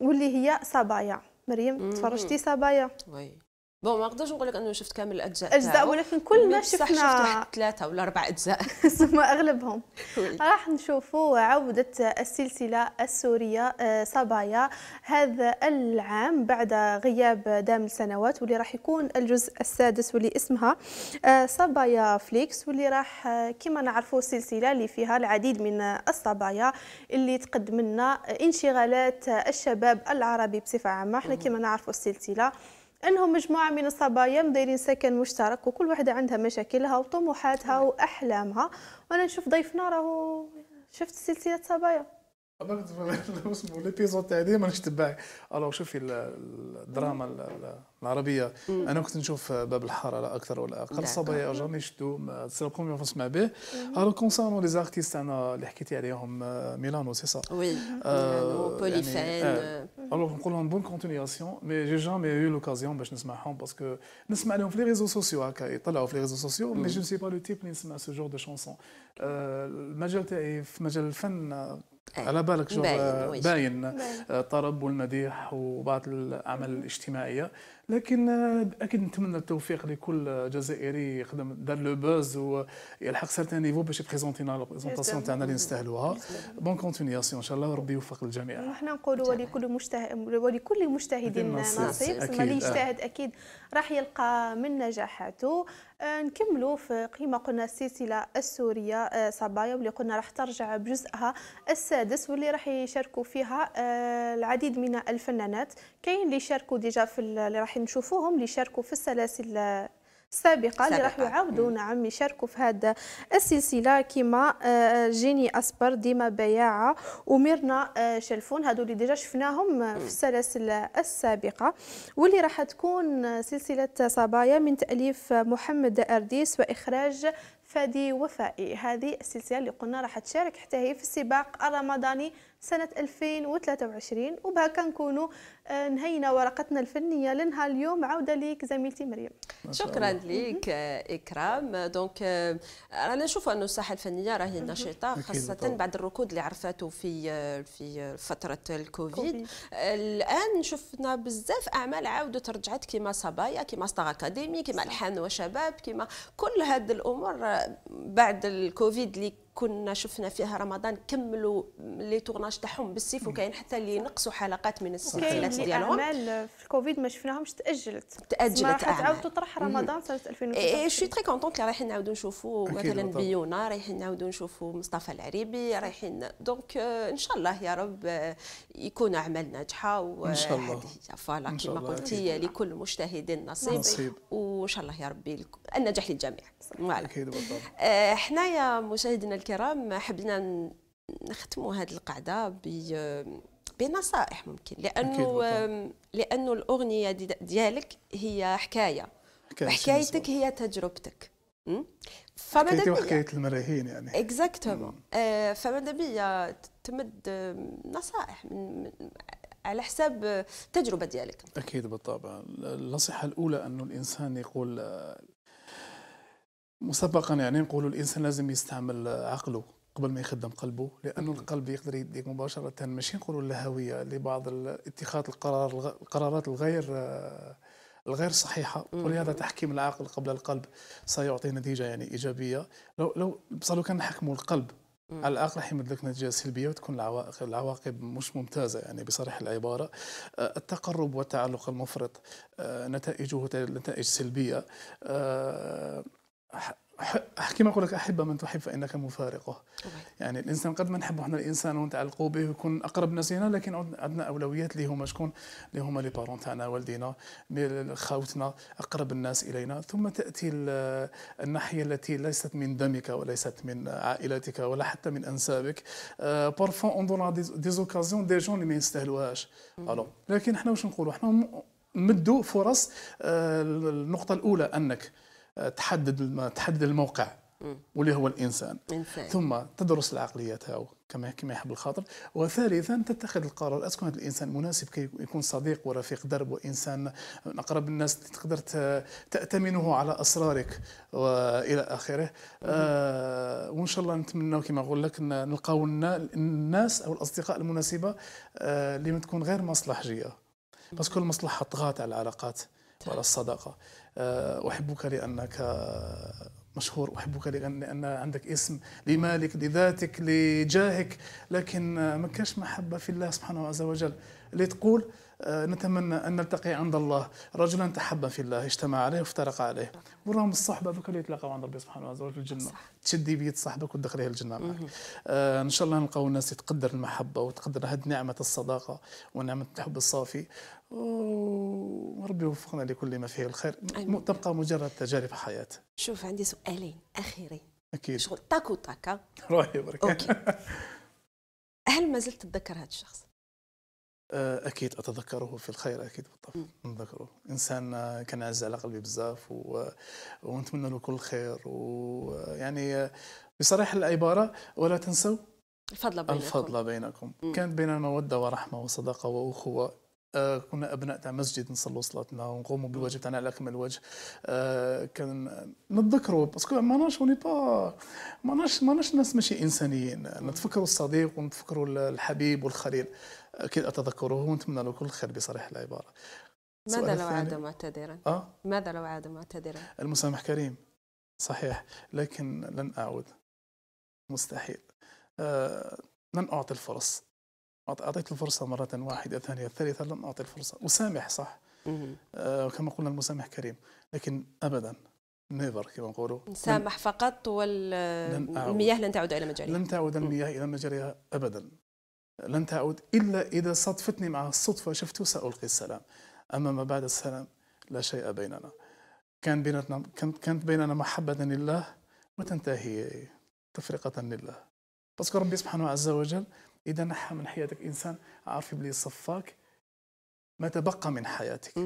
G: واللي هي صبايا مريم تفرجتي صبايا
A: وي بون ما نقدرش نقول لك انه شفت كامل الاجزاء اجزاء ولكن ما شفنا شفت واحد ثلاثه ولا اربع اجزاء
G: ثم اغلبهم راح نشوفوا عوده السلسله السوريه آه، صبايا هذا العام بعد غياب دام السنوات واللي راح يكون الجزء السادس واللي اسمها آه، صبايا فليكس واللي راح آه، كما نعرفوا السلسلة اللي فيها العديد من الصبايا اللي تقدم لنا انشغالات الشباب العربي بصفه عامه احنا كما نعرفوا السلسله انهم مجموعه من الصبايا مديرين سكن مشترك وكل واحده عندها مشاكلها وطموحاتها واحلامها وانا نشوف ضيفنا راهو شفت سلسله صبايا
B: انا اسمه ليبيزود تاعي ديما مانيش الو شوفي الدراما العربيه انا كنت نشوف باب الحاره لا اكثر ولا اقل صبايا جامي شتو سي بروميير فوا نسمع به الو كونسيرنون لي زارتيست انا اللي حكيتي عليهم آه، ميلانو سي سا وي بوليفان الو نقول لهم بون كونتينياسيون مي جي جامي يو لوكازيون باش نسمعهم باسكو نسمع لهم في لي ريزو سوسيو هكا يطلعوا في لي ريزو سوسيو مي جو سي با لو تيب اللي نسمع سو جور دو شونسون المجال تاعي في مجال الفن إيه. على بالك شو باين, باين, الطرب آه، والمديح وبعض الاعمال الاجتماعيه لكن آه، اكيد نتمنى التوفيق لكل جزائري يخدم دار لو بوز ويلحق سارتان نيفو باش يبريزونتينا لا بريزونطاسيون تاعنا اللي نستاهلوها بون كونتينياسيون ان شاء الله وربي يوفق الجميع.
G: احنا نقولوا ولكل مجتهد ولكل مجتهد نعم، نصيب اللي آه. يجتهد اكيد راح يلقى من نجاحاته آه، نكملوا في قيمة قلنا السلسله السوريه آه، صبايا واللي قلنا راح ترجع بجزءها السادس واللي راح يشاركوا فيها آه، العديد من الفنانات كاين اللي شاركوا ديجا في اللي راح نشوفوهم اللي شاركوا في السلاسل سابقة اللي راح يعاودوا نعم يشاركوا في هذا السلسلة كيما آه، جيني أسبر ديما بياعة وميرنا آه، شلفون هذو اللي ديجا شفناهم في السلاسل السابقة واللي راح تكون سلسلة صبايا من تأليف محمد أرديس وإخراج فادي وفائي هذه السلسله اللي قلنا راح تشارك حتى هي في السباق الرمضاني سنه 2023 وبهكا نكونوا نهينا ورقتنا الفنيه لنهار اليوم عوده ليك زميلتي مريم
A: شكرا ليك آه، اكرام دونك آه، رانا نشوفوا انه الساحه الفنيه راهي نشيطه خاصه بعد الركود اللي عرفته في آه، في فتره الكوفيد الان شفنا بزاف اعمال عاودت رجعت كما صبايا كما ستار اكاديمي كما الحان وشباب كما كل هذه الامور بعد الكوفيد اللي كنا شفنا فيها رمضان كملوا لي تورناج تاعهم بالسيف وكاين حتى اللي نقصوا حلقات من السلسلات ديالهم
G: الاعمال في الكوفيد ما شفناهمش تاجلت
D: تاجلت راح تعاود
G: تطرح رمضان سنه
E: 2019
A: شي تري كونتونت اللي رايحين نعاودوا نشوفوا مثلا بيونا رايحين نعاودوا نشوفوا مصطفى العريبي رايحين دونك آه، ان شاء الله يا رب آه، يكون اعمال ناجحه ان شاء الله فوالا كما قلتي لكل مجتهد نصيب وان شاء الله يا ربي النجاح للجميع اكيد بالضبط آه، حنايا مشاهدينا الكرام حبينا نختموا هذه القعده بنصائح ممكن لانه لانه الاغنيه ديالك هي حكايه
B: حكايتك
A: هي تجربتك يعني. آه، فماذا بيا حكاية
B: المراهين يعني اكزاكتومون
A: فما فماذا بيا تمد آه، نصائح من على حساب التجربه آه، ديالك
B: اكيد بالطبع النصيحه الاولى انه الانسان يقول مسبقا يعني نقولوا الانسان لازم يستعمل عقله قبل ما يخدم قلبه لانه القلب يقدر يديك مباشره ماشي نقولوا الهويه لبعض اتخاذ القرار القرارات الغير الغير صحيحه ولهذا تحكيم العقل قبل القلب سيعطي نتيجه يعني ايجابيه لو لو بصح لو كان نحكموا القلب على الاقل يمد لك نتيجه سلبيه وتكون العواقب العواقب مش ممتازه يعني بصريح العباره آه، التقرب والتعلق المفرط آه، نتائجه نتائج سلبيه آه، احكي ما اقول لك احب من تحب فانك مفارقه يعني الانسان قد ما نحب احنا الانسان ونتعلقوا به ويكون اقرب ناس لنا لكن عندنا اولويات اللي هما شكون اللي هما لي بارون تاعنا والدينا خاوتنا اقرب الناس الينا ثم تاتي الناحيه التي ليست من دمك وليست من عائلتك ولا حتى من انسابك بارفون اون دونا دي زوكازيون دي جون اللي ما يستاهلوهاش لكن احنا واش نقولوا احنا نمدوا فرص آه، النقطه الاولى انك آه، تحدد تحدد الموقع واللي هو الانسان إنسان. ثم تدرس العقليه تاعو كما كما يحب الخاطر وثالثا تتخذ القرار اسكن هذا الانسان مناسب كي يكون صديق ورفيق درب وانسان من اقرب الناس تقدر تاتمنه على اسرارك والى اخره آه وان شاء الله نتمنى كما نقول لك نلقاو الناس او الاصدقاء المناسبه اللي آه ما تكون غير مصلحجيه باسكو المصلحه طغات على العلاقات وعلى الصداقه آه، أحبك لأنك مشهور أحبك لأن عندك اسم لمالك لذاتك لجاهك لكن ما كاش محبة في الله سبحانه عز وجل اللي تقول آه، نتمنى أن نلتقي عند الله رجلا تحب في الله اجتمع عليه وافترق عليه برهم الصحبة ذوك اللي يتلاقوا عند ربي سبحانه وتعالى في الجنة تشدي بيد صاحبك وتدخليه الجنة معك آه إن شاء الله نلقاو الناس تقدر المحبة وتقدر هذه نعمة الصداقة ونعمة الحب الصافي وربي يوفقنا لكل ما فيه الخير أمين. تبقى مجرد تجارب حياه
A: شوف عندي سؤالين اخيرين اكيد شغل تاكو تاكا
B: روحي برك اوكي
A: هل ما زلت تتذكر هذا الشخص؟
B: آه، اكيد اتذكره في الخير اكيد بالطبع نتذكره انسان آه، كان عز على قلبي بزاف و... آه، ونتمنى له كل خير ويعني بصريح العباره ولا تنسوا
A: الفضل بينكم الفضل
B: بينكم مم. كانت بيننا موده ورحمه وصداقه واخوه آه، كنا ابناء تاع مسجد نصلوا صلاتنا ونقوموا بالواجب تاعنا على اكمل وجه آه، كان نتذكروا باسكو ماناش وني با ماناش ماناش ناس ماشي انسانيين نتفكروا الصديق ونتفكروا الحبيب والخليل اكيد اتذكره ونتمنى له كل خير بصريح العباره
A: ماذا لو عاد معتذرا؟ آه؟ ماذا لو عاد معتذرا؟
B: المسامح كريم صحيح لكن لن اعود مستحيل آه لن اعطي الفرص أعطيت الفرصة مرة واحدة ثانية ثالثة لم أعطي الفرصة أسامح صح آه كما قلنا المسامح كريم لكن أبدا نيفر كما نقولوا نسامح
A: فقط والمياه لن تعود إلى مجاريها
B: لن تعود المياه إلى مجاريها أبدا لن تعود إلا إذا صادفتني مع الصدفة شفته سألقي السلام أما ما بعد السلام لا شيء بيننا كان بيننا كانت بيننا محبة لله وتنتهي تفرقة لله بس ربي سبحانه عز وجل اذا نحى من حياتك انسان عارف بلي صفاك ما تبقى من حياتك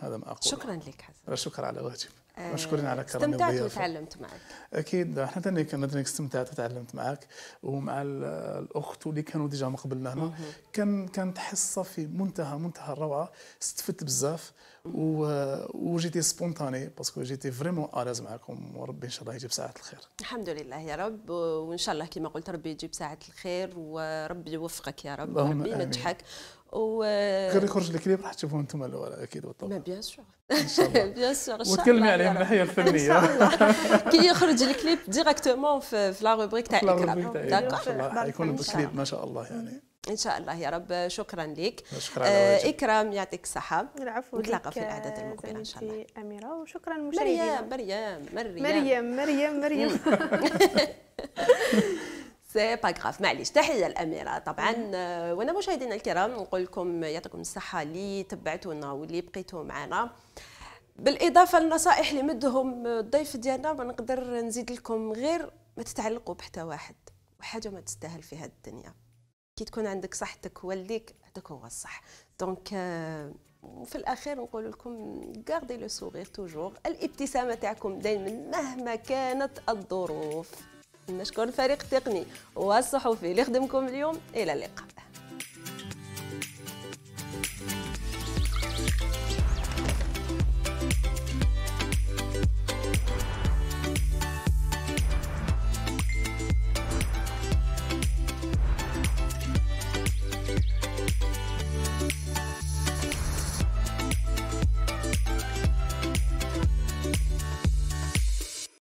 B: هذا ما اقول شكرا لك حسن شكرا على واجب مشكورين آه، على كرم استمتعت وتعلمت معك اكيد احنا ثاني كان استمتعت وتعلمت معك ومع الاخت واللي كانوا ديجا من قبلنا هنا كان كانت حصه في منتهى منتهى الروعه استفدت بزاف وجيتي سبونتاني باسكو جيتي فريمون اريز معكم وربي ان شاء الله يجيب ساعه الخير
A: الحمد لله يا رب وان شاء الله كما قلت ربي يجيب ساعه الخير وربي يوفقك يا رب وربي ينجحك و غير يخرج
B: الكليب راح تشوفوه انتم الاول اكيد بالطبع بيان سور
A: بيان سور وتكلمي
B: عليه من الناحيه الفنيه كي يخرج
A: الكليب ديريكتومون في لا روبريك تاع اكرام داكور يكون الكليب ما
B: شاء الله يعني
A: ان شاء الله يا رب شكرا لك شكرا آه اكرام يعطيك الصحه العفو نتلاقى في الاعداد المقبله ان شاء
G: الله اميره وشكرا للمشاهدين مريم
A: مريم مريم
G: مريم مريم مريم
A: سي با غراف معليش تحيه الاميره طبعا آه، وانا مشاهدينا الكرام نقول لكم يعطيكم الصحه اللي تبعتونا واللي بقيتوا معنا بالاضافه للنصائح اللي مدهم الضيف ديالنا ما نقدر نزيد لكم غير ما تتعلقوا بحتى واحد وحاجه ما تستاهل في هذه الدنيا كي تكون عندك صحتك والديك هذاك هو الصح دونك وفي آه، الاخير نقول لكم غاردي لو سوغير توجور الابتسامه تاعكم دائما مهما كانت الظروف نشكر الفريق التقني والصحفي اللي خدمكم اليوم الى اللقاء